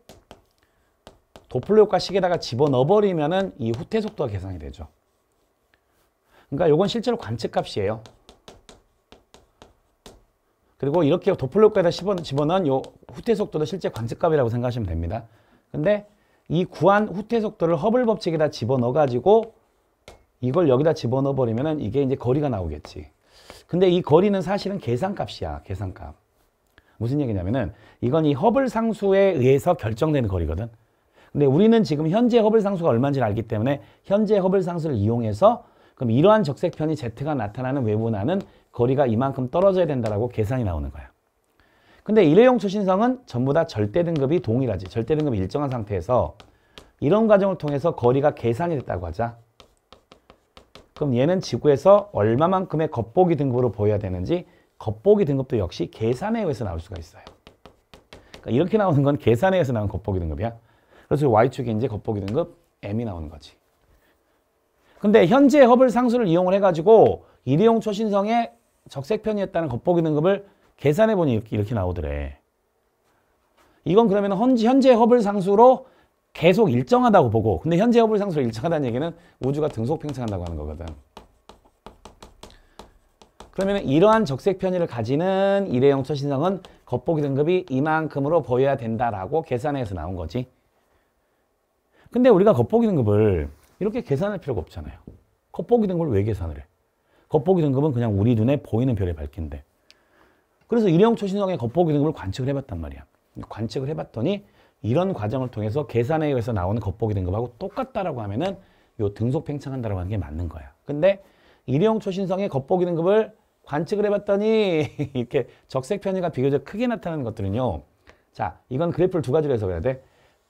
도플러 효과 식에다가 집어넣어 버리면은 이 후퇴 속도가 계산이 되죠. 그러니까 이건 실제로 관측 값이에요. 그리고 이렇게 도플러 효과에다 집어넣은 요 후퇴 속도도 실제 관측 값이라고 생각하시면 됩니다. 근데 이 구한 후퇴 속도를 허블 법칙에다 집어넣어 가지고 이걸 여기다 집어넣어 버리면은 이게 이제 거리가 나오겠지. 근데 이 거리는 사실은 계산값이야. 계산값. 무슨 얘기냐면은 이건 이 허블 상수에 의해서 결정되는 거리거든. 근데 우리는 지금 현재 허블 상수가 얼마인지 알기 때문에 현재 허블 상수를 이용해서 그럼 이러한 적색편이 Z가 나타나는 외부나는 거리가 이만큼 떨어져야 된다라고 계산이 나오는 거야. 근데 일회용 초신성은 전부 다 절대 등급이 동일하지. 절대 등급이 일정한 상태에서 이런 과정을 통해서 거리가 계산이 됐다고 하자. 그럼 얘는 지구에서 얼마만큼의 겉보기 등급으로 보여야 되는지 겉보기 등급도 역시 계산에 의해서 나올 수가 있어요. 그러니까 이렇게 나오는 건 계산에 의해서 나온 겉보기 등급이야. 그래서 Y축이 이제 겉보기 등급 M이 나오는 거지. 근데 현재 허블 상수를 이용을 해가지고 일회용 초신성의 적색 편이었다는 겉보기 등급을 계산해보니 이렇게, 이렇게 나오더래. 이건 그러면 현재, 현재 허블 상수로 계속 일정하다고 보고 근데 현재 허블 상수로 일정하다는 얘기는 우주가 등속 팽창한다고 하는 거거든. 그러면 이러한 적색 편의를 가지는 일회용 초신성은 겉보기 등급이 이만큼으로 보여야 된다라고 계산해서 나온 거지. 근데 우리가 겉보기 등급을 이렇게 계산할 필요가 없잖아요. 겉보기 등급을 왜 계산을 해? 겉보기 등급은 그냥 우리 눈에 보이는 별의 밝기인데 그래서 일회용 초신성의 겉보기 등급을 관측을 해봤단 말이야. 관측을 해봤더니 이런 과정을 통해서 계산에 의해서 나오는 겉보기 등급하고 똑같다라고 하면은 요 등속 팽창한다라고 하는 게 맞는 거야. 근데 일회용 초신성의 겉보기 등급을 관측을 해봤더니 <laughs> 이렇게 적색 편의가 비교적 크게 나타나는 것들은요. 자, 이건 그래프를 두 가지로 해석해야 돼.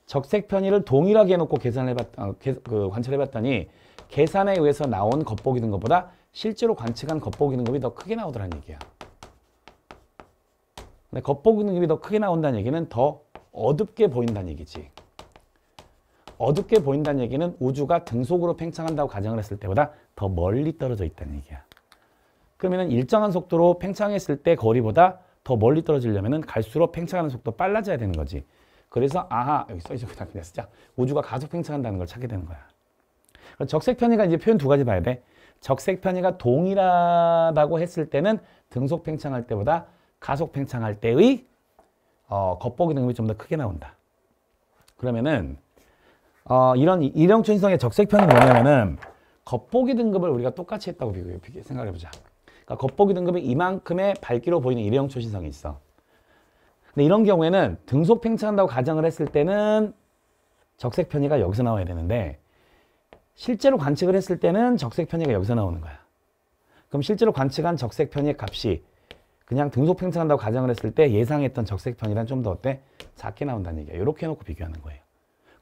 적색 편의를 동일하게 해놓고 계산을 해봤, 어, 계, 그 관찰해봤더니 계산에 의해서 나온 겉보기 등급보다 실제로 관측한 겉보기 등급이 더 크게 나오더라는 얘기야. 근데 네, 겉보기 는급이더 크게 나온다는 얘기는 더 어둡게 보인다는 얘기지. 어둡게 보인다는 얘기는 우주가 등속으로 팽창한다고 가정을 했을 때보다 더 멀리 떨어져 있다는 얘기야. 그러면 일정한 속도로 팽창했을 때 거리보다 더 멀리 떨어지려면 갈수록 팽창하는 속도 빨라져야 되는 거지. 그래서 아하 여기 써있어 그냥 그냥 쓰자. 우주가 가속 팽창한다는 걸 찾게 되는 거야. 적색 편의가 이제 표현 두 가지 봐야 돼. 적색 편의가 동일하다고 했을 때는 등속 팽창할 때보다 가속 팽창할 때의 어, 겉보기 등급이 좀 더 크게 나온다. 그러면은 어, 이런 일형춘성의 적색편이 뭐냐면은 겉보기 등급을 우리가 똑같이 했다고 비교해 생각해 보자. 그러니까 겉보기 등급이 이만큼의 밝기로 보이는 일회 초신성이 있어. 근데 이런 경우에는 등속 팽창한다고 가정을 했을 때는 적색 편의가 여기서 나와야 되는데 실제로 관측을 했을 때는 적색 편의가 여기서 나오는 거야. 그럼 실제로 관측한 적색 편의 값이 그냥 등속 팽창한다고 가정을 했을 때 예상했던 적색편이란 좀 더 어때? 작게 나온다는 얘기야. 이렇게 해놓고 비교하는 거예요.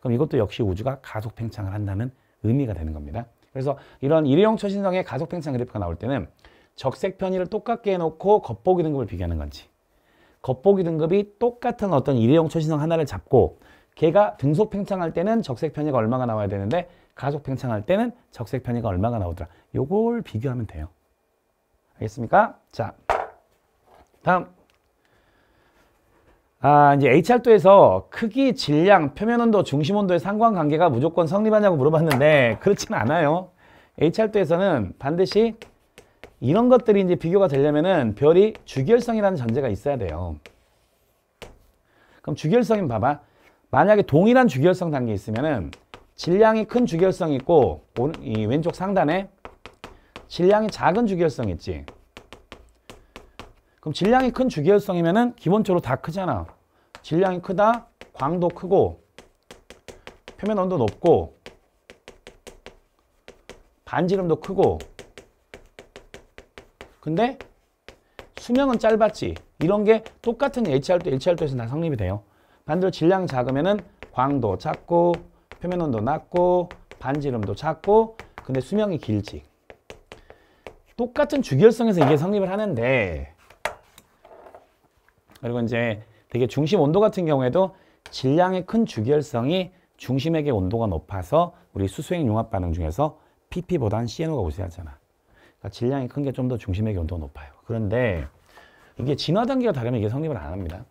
그럼 이것도 역시 우주가 가속 팽창을 한다는 의미가 되는 겁니다. 그래서 이런 일회용 초신성의 가속 팽창 그래프가 나올 때는 적색 편의를 똑같게 해놓고 겉보기 등급을 비교하는 건지 겉보기 등급이 똑같은 어떤 일회용 초신성 하나를 잡고 걔가 등속 팽창할 때는 적색 편의가 얼마가 나와야 되는데 가속 팽창할 때는 적색 편의가 얼마가 나오더라. 요걸 비교하면 돼요. 알겠습니까? 자. 다음 아, 이제 H알도에서 크기, 질량, 표면 온도, 중심 온도의 상관관계가 무조건 성립하냐고 물어봤는데 그렇진 않아요. H알도에서는 반드시 이런 것들이 이제 비교가 되려면은 별이 주기성이라는 전제가 있어야 돼요. 그럼 주기성인 봐봐. 만약에 동일한 주기성 단계 있으면은 질량이 큰주기성 있고 이 왼쪽 상단에 질량이 작은 주기성 있지. 그럼 질량이 큰 주기열성이면은 기본적으로 다 크잖아. 질량이 크다, 광도 크고, 표면 온도 높고, 반지름도 크고, 근데 수명은 짧았지. 이런 게 똑같은 HR도, HR도에서 다 성립이 돼요. 반대로 질량 이 작으면은 광도 작고, 표면 온도 낮고, 반지름도 작고, 근데 수명이 길지. 똑같은 주기열성에서 이게 성립을 하는데 그리고 이제 되게 중심 온도 같은 경우에도 질량의 큰 주기열성이 중심액의 온도가 높아서 우리 수수행 융합 반응 중에서 PP보다는 CNO가 우세하잖아. 그러니까 질량이 큰 게 좀 더 중심에게 온도가 높아요. 그런데 이게 진화 단계가 다르면 이게 성립을 안 합니다.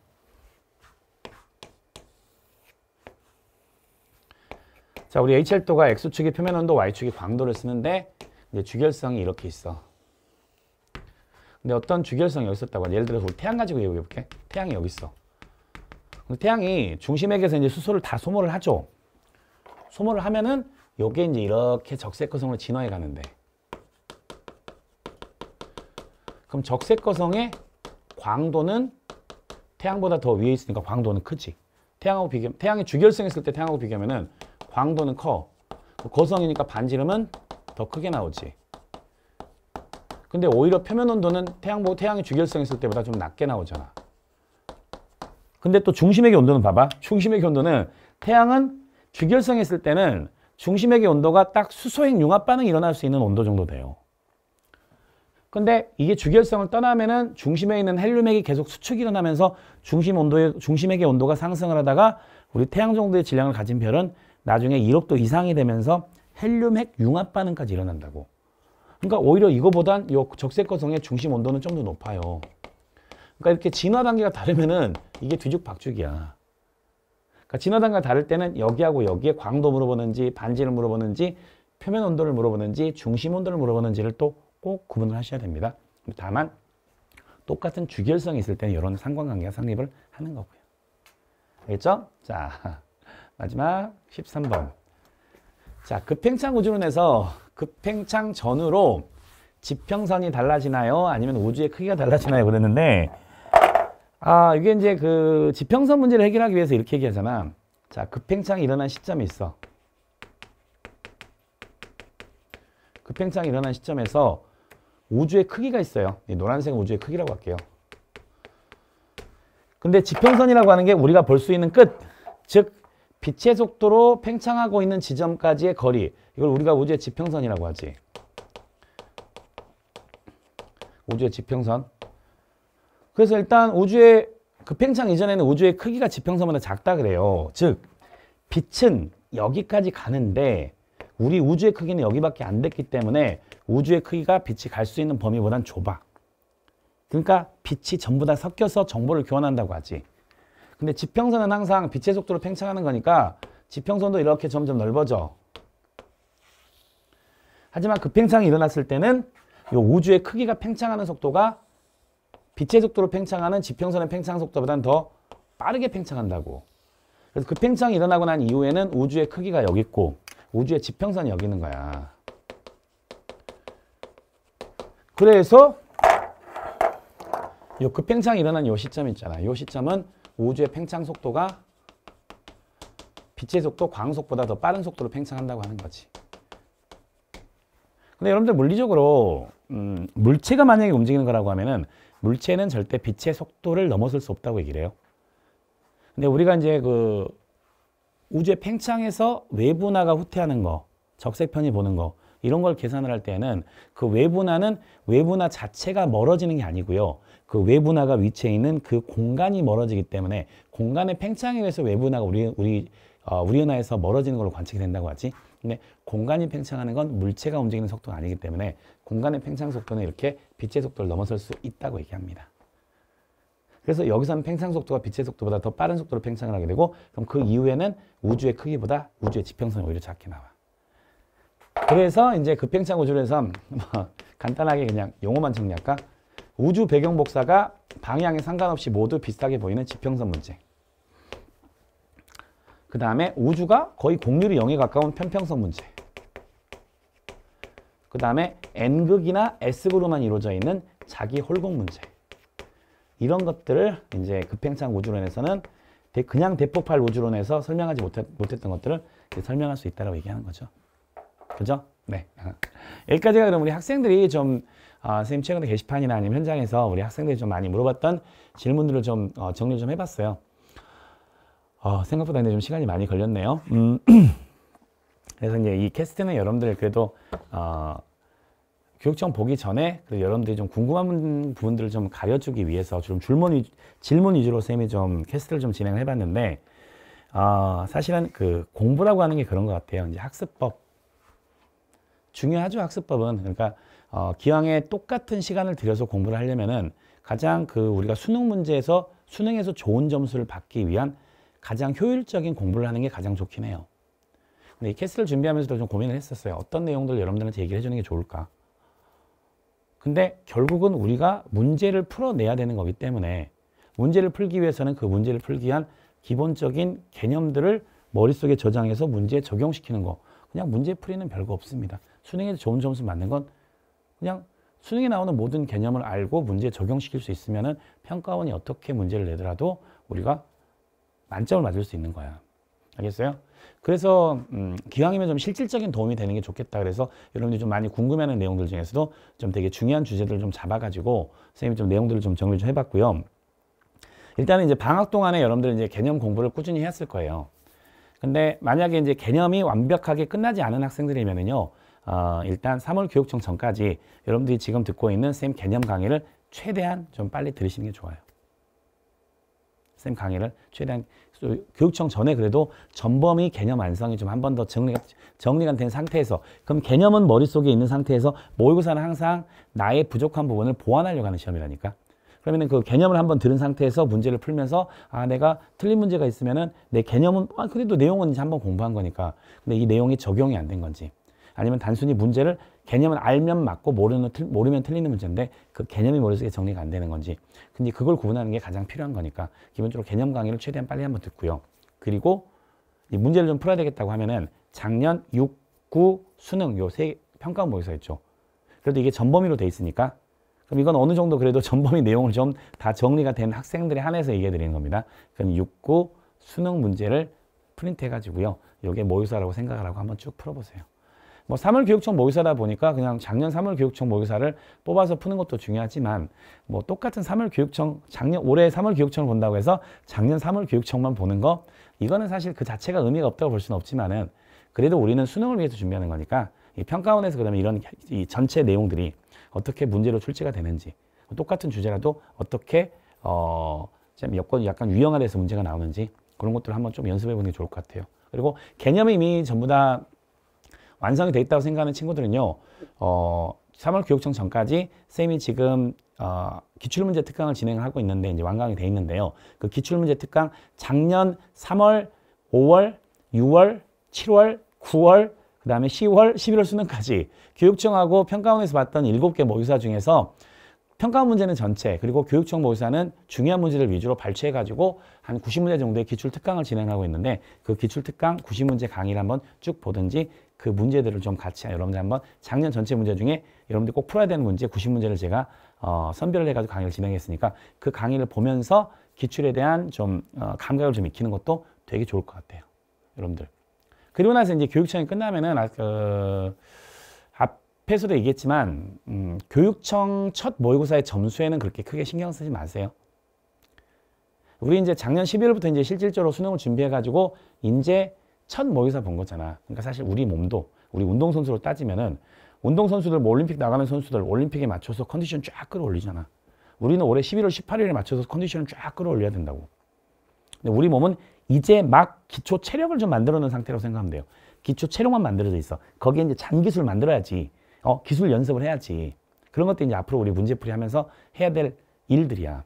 자, 우리 HL도가 X축이 표면 온도, Y축이 광도를 쓰는데 이제 주결성이 이렇게 있어. 근데 어떤 주결성이 여기 있었다고 하죠. 예를 들어서 우리 태양 가지고 얘기해 볼게. 태양이 여기 있어. 태양이 중심핵에서 이제 수소를 다 소모를 하죠. 소모를 하면은 요게 이제 이렇게 적색거성으로 진화해 가는데 그럼 적색거성의 광도는 태양보다 더 위에 있으니까 광도는 크지. 태양하고 비교 태양이 주결성 했을 때 태양하고 비교하면은 광도는 커. 거성이니까 반지름은 더 크게 나오지. 근데 오히려 표면 온도는 태양 보고 태양이 주결성 있을 때보다 좀 낮게 나오잖아. 근데 또 중심액의 온도는 봐봐. 중심액의 온도는 태양은 주결성 있을 때는 중심액의 온도가 딱 수소핵 융합 반응이 일어날 수 있는 온도 정도 돼요. 근데 이게 주결성을 떠나면은 중심에 있는 헬륨액이 계속 수축이 일어나면서 중심 온도의 중심액의 온도가 상승을 하다가 우리 태양 정도의 질량을 가진 별은 나중에 1억도 이상이 되면서 헬륨핵 융합 반응까지 일어난다고. 그러니까 오히려 이거보단 요 적색거성의 중심 온도는 좀 더 높아요. 그러니까 이렇게 진화 단계가 다르면은 이게 뒤죽박죽이야. 그러니까 진화 단계가 다를 때는 여기하고 여기에 광도 물어보는지 반지를 물어보는지 표면 온도를 물어보는지 중심 온도를 물어보는지를 또 꼭 구분을 하셔야 됩니다. 다만 똑같은 주결성이 있을 때는 이런 상관관계가 성립을 하는 거고요. 알겠죠? 자, <laughs> 마지막 13번. 자, 급팽창 우주론에서 급팽창 전후로 지평선이 달라지나요? 아니면 우주의 크기가 달라지나요? 그랬는데 아, 이게 이제 그 지평선 문제를 해결하기 위해서 이렇게 얘기하잖아. 자, 급팽창이 일어난 시점이 있어. 급팽창이 일어난 시점에서 우주의 크기가 있어요. 노란색 우주의 크기라고 할게요. 근데 지평선이라고 하는 게 우리가 볼 수 있는 끝, 즉 빛의 속도로 팽창하고 있는 지점까지의 거리 이걸 우리가 우주의 지평선이라고 하지 우주의 지평선 그래서 일단 우주의 그 팽창 이전에는 우주의 크기가 지평선보다 작다 그래요 즉 빛은 여기까지 가는데 우리 우주의 크기는 여기밖에 안 됐기 때문에 우주의 크기가 빛이 갈 수 있는 범위보단 좁아 그러니까 빛이 전부 다 섞여서 정보를 교환한다고 하지 근데 지평선은 항상 빛의 속도로 팽창하는 거니까 지평선도 이렇게 점점 넓어져. 하지만 그 팽창이 일어났을 때는 요 우주의 크기가 팽창하는 속도가 빛의 속도로 팽창하는 지평선의 팽창 속도보다는 더 빠르게 팽창한다고. 그래서 그 팽창이 일어나고 난 이후에는 우주의 크기가 여기 있고 우주의 지평선이 여기 있는 거야. 그래서 요 급팽창이 그 일어난 이 시점 있잖아. 요 시점은 우주의 팽창 속도가 빛의 속도, 광속보다 더 빠른 속도로 팽창한다고 하는 거지. 근데 여러분들 물리적으로 음, 물체가 만약에 움직이는 거라고 하면은 물체는 절대 빛의 속도를 넘어설 수 없다고 얘기를 해요. 근데 우리가 이제 그 우주의 팽창에서 외분화가 후퇴하는 거, 적색편이 보는 거 이런 걸 계산을 할 때는 그 외분화는 외분화 자체가 멀어지는 게 아니고요. 그 외분화가 위치해 있는 그 공간이 멀어지기 때문에 공간의 팽창에 의해서 외분화가 우리 우리 어, 우리은하에서 멀어지는 걸로 관측이 된다고 하지. 근데 공간이 팽창하는 건 물체가 움직이는 속도가 아니기 때문에 공간의 팽창 속도는 이렇게 빛의 속도를 넘어설 수 있다고 얘기합니다. 그래서 여기서는 팽창 속도가 빛의 속도보다 더 빠른 속도로 팽창을 하게 되고 그럼 그 이후에는 우주의 크기보다 우주의 지평선이 오히려 작게 나와. 그래서 이제 급팽창 그 우주로해서뭐 <laughs> 간단하게 그냥 용어만 정리할까? 우주 배경 복사가 방향에 상관없이 모두 비슷하게 보이는 지평선 문제. 그 다음에 우주가 거의 곡률이 0에 가까운 편평선 문제. 그 다음에 N극이나 S극으로만 이루어져 있는 자기 홀곡 문제. 이런 것들을 이제 급행창 우주론에서는 그냥 대폭발 우주론에서 설명하지 못했, 던 것들을 설명할 수 있다고 얘기하는 거죠. 그죠? 네. 아. 여기까지가 그럼 우리 학생들이 좀 아, 선생님 최근에 게시판이나 아니면 현장에서 우리 학생들이 좀 많이 물어봤던 질문들을 좀 어, 정리 좀 해봤어요. 어, 생각보다 근데 좀 시간이 많이 걸렸네요. 음, <clears throat> 그래서 이제 이 캐스트는 여러분들 그래도 어, 교육청 보기 전에 여러분들이 좀 궁금한 부분들을 좀 가려주기 위해서 좀 질문, 위, 질문 위주로 쌤이 좀 캐스트를 좀 진행을 해봤는데 어, 사실은 그 공부라고 하는 게 그런 것 같아요. 이제 학습법 중요하죠 학습법은 그러니까 어, 기왕에 똑같은 시간을 들여서 공부를 하려면은 가장 그 우리가 수능 문제에서 수능에서 좋은 점수를 받기 위한 가장 효율적인 공부를 하는 게 가장 좋긴 해요. 근데 이 캐스를 준비하면서도 좀 고민을 했었어요. 어떤 내용들 여러분들한테 얘기를 해주는 게 좋을까? 근데 결국은 우리가 문제를 풀어내야 되는 거기 때문에 문제를 풀기 위해서는 그 문제를 풀기 위한 기본적인 개념들을 머릿속에 저장해서 문제에 적용시키는 거 그냥 문제 풀이는 별거 없습니다. 수능에서 좋은 점수 맞는 건 그냥 수능에 나오는 모든 개념을 알고 문제에 적용시킬 수 있으면 평가원이 어떻게 문제를 내더라도 우리가 만점을 맞을 수 있는 거야. 알겠어요? 그래서 음, 기왕이면 좀 실질적인 도움이 되는 게 좋겠다. 그래서 여러분들이 좀 많이 궁금해하는 내용들 중에서도 좀 되게 중요한 주제들을 좀 잡아가지고 선생님이 좀 내용들을 좀 정리 좀 해봤고요. 일단은 이제 방학 동안에 여러분들 이제 개념 공부를 꾸준히 했을 거예요. 근데 만약에 이제 개념이 완벽하게 끝나지 않은 학생들이면은요. 어, 일단 3월 교육청 전까지 여러분들이 지금 듣고 있는 쌤 개념 강의를 최대한 좀 빨리 들으시는 게 좋아요. 쌤 강의를 최대한 교육청 전에 그래도 전범위 개념 완성이 좀 한 번더 정리가, 정리가 된 상태에서 그럼 개념은 머릿속에 있는 상태에서 모의고사는 항상 나의 부족한 부분을 보완하려고 하는 시험이라니까 그러면 그 개념을 한번 들은 상태에서 문제를 풀면서 아 내가 틀린 문제가 있으면은 내 개념은 아 그래도 내용은 이제 한번 공부한 거니까 근데 이 내용이 적용이 안 된 건지 아니면 단순히 문제를 개념을 알면 맞고 모르는, 모르면 틀리는 문제인데 그 개념이 머릿속에 정리가 안 되는 건지 근데 그걸 구분하는 게 가장 필요한 거니까 기본적으로 개념 강의를 최대한 빨리 한번 듣고요. 그리고 이 문제를 좀 풀어야 되겠다고 하면은 작년 6, 9, 수능 요 세 평가 모의서였죠. 그래도 이게 전범위로 돼 있으니까 그럼 이건 어느 정도 그래도 <laughs> 전범위 내용을 좀 다 정리가 된 학생들에 한해서 얘기해 드리는 겁니다. 그럼 6, 9 수능 문제를 프린트해 가지고요. 요게 모의사라고 생각을 하고 한번 쭉 풀어보세요. 뭐 3월 교육청 모의사다 보니까 그냥 작년 3월 교육청 모의사를 뽑아서 푸는 것도 중요하지만 뭐 똑같은 3월 교육청 작년 올해 3월 교육청을 본다고 해서 작년 3월 교육청만 보는 거 이거는 사실 그 자체가 의미가 없다고 볼 수는 없지만은 그래도 우리는 수능을 위해서 준비하는 거니까 이 평가원에서 그러면 이런 이 전체 내용들이 어떻게 문제로 출제가 되는지 똑같은 주제라도 어떻게 어 여건이 약간 유형화돼서 문제가 나오는지 그런 것들을 한번 좀 연습해 보는 게 좋을 것 같아요. 그리고 개념이 이미 전부 다 완성이 돼 있다고 생각하는 친구들은요. 어, 3월 교육청 전까지 쌤이 지금 어, 기출문제 특강을 진행 하고 있는데 이제 완강이 돼 있는데요. 그 기출문제 특강 작년 3월, 5월, 6월, 7월, 9월, 그 다음에 10월, 11월 수능까지 교육청하고 평가원에서 봤던 7개 모의사 중에서 평가 문제는 전체 그리고 교육청 모의사는 중요한 문제를 위주로 발췌해 가지고 한 90문제 정도의 기출 특강을 진행하고 있는데 그 기출 특강 90문제 강의를 한번 쭉 보든지 그 문제들을 좀 같이 여러분들 한번 작년 전체 문제 중에 여러분들 이꼭 풀어야 되는 문제 90문제를 제가 어, 선별을 해가지고 강의를 진행했으니까 그 강의를 보면서 기출에 대한 좀 어, 감각을 좀 익히는 것도 되게 좋을 것 같아요. 여러분들. 그리고 나서 이제 교육청이 끝나면은 아, 그, 앞에서도 얘기했지만 음, 교육청 첫 모의고사의 점수에는 그렇게 크게 신경 쓰지 마세요. 우리 이제 작년 12월부터 이제 실질적으로 수능을 준비해가지고 이제 첫 모의사 본 거잖아. 그러니까 사실 우리 몸도 우리 운동선수로 따지면은 운동선수들 뭐 올림픽 나가는 선수들 올림픽에 맞춰서 컨디션 쫙 끌어올리잖아. 우리는 올해 11월 18일에 맞춰서 컨디션을 쫙 끌어올려야 된다고. 근데 우리 몸은 이제 막 기초 체력을 좀 만들어 놓은 상태라고 생각하면 돼요. 기초 체력만 만들어져 있어. 거기에 이제 잔기술 만들어야지. 어, 기술 연습을 해야지. 그런 것도 이제 앞으로 우리 문제풀이 하면서 해야 될 일들이야.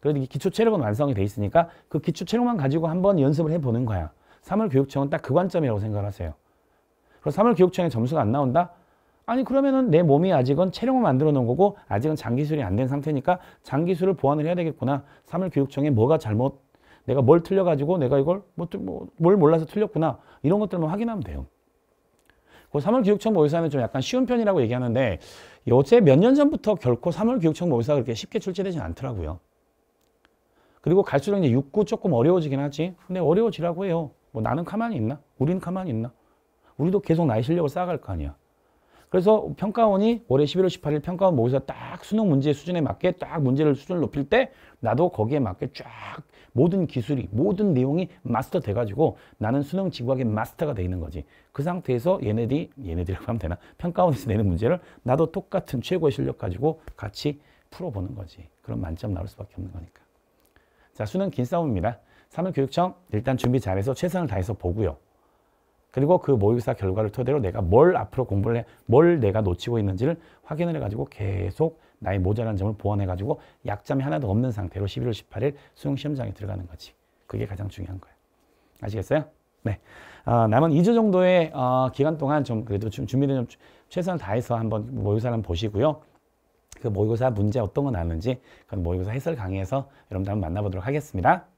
그래도 기초 체력은 완성이 돼 있으니까 그 기초 체력만 가지고 한번 연습을 해보는 거야. 3월 교육청은딱 그 관점이라고 생각하세요. 그럼 사물교육청에 점수가 안 나온다? 아니 그러면은 내 몸이 아직은 체력을 만들어 놓은 거고 아직은 장기술이 안 된 상태니까 장기술을 보완을 해야 되겠구나. 3월 교육청에 뭐가 잘못 내가 뭘 틀려가지고 내가 이걸 뭐, 뭐, 뭘 몰라서 틀렸구나 이런 것들만 확인하면 돼요. 그 3월 교육청 모의사는 좀 약간 쉬운 편이라고 얘기하는데 요새 몇 년 전부터 결코 3월 교육청 모의사가 그렇게 쉽게 출제되진 않더라고요. 그리고 갈수록 이제 6구 조금 어려워지긴 하지. 근데 어려워지라고 해요. 뭐 나는 가만히 있나? 우리는 가만히 있나? 우리도 계속 나의 실력을 쌓아갈 거 아니야. 그래서 평가원이 올해 11월 18일 평가원 모의사 딱 수능 문제 수준에 맞게 딱 문제를 수준을 높일 때 나도 거기에 맞게 쫙 모든 기술이 모든 내용이 마스터 돼가지고 나는 수능 지구학의 마스터가 돼 있는 거지. 그 상태에서 얘네들이 얘네들이라고 하면 되나 평가원에서 내는 문제를 나도 똑같은 최고의 실력 가지고 같이 풀어보는 거지. 그런 만점 나올 수밖에 없는 거니까. 자 수능 긴 싸움입니다. 산업교육청 일단 준비 잘해서 최선을 다해서 보고요. 그리고 그 모의고사 결과를 토대로 내가 뭘 앞으로 공부를 해, 뭘 내가 놓치고 있는지를 확인을 해가지고 계속 나의 모자란 점을 보완해가지고 약점이 하나도 없는 상태로 11월 18일 수능시험장에 들어가는 거지. 그게 가장 중요한 거예요. 아시겠어요? 네. 어, 남은 2주 정도의 어, 기간 동안 좀 그래도 좀 준비를 좀 최선을 다해서 한번 모의고사를 한번 보시고요. 그 모의고사 문제 어떤 거 나왔는지 그 모의고사 해설 강의에서 여러분들 한번 만나보도록 하겠습니다.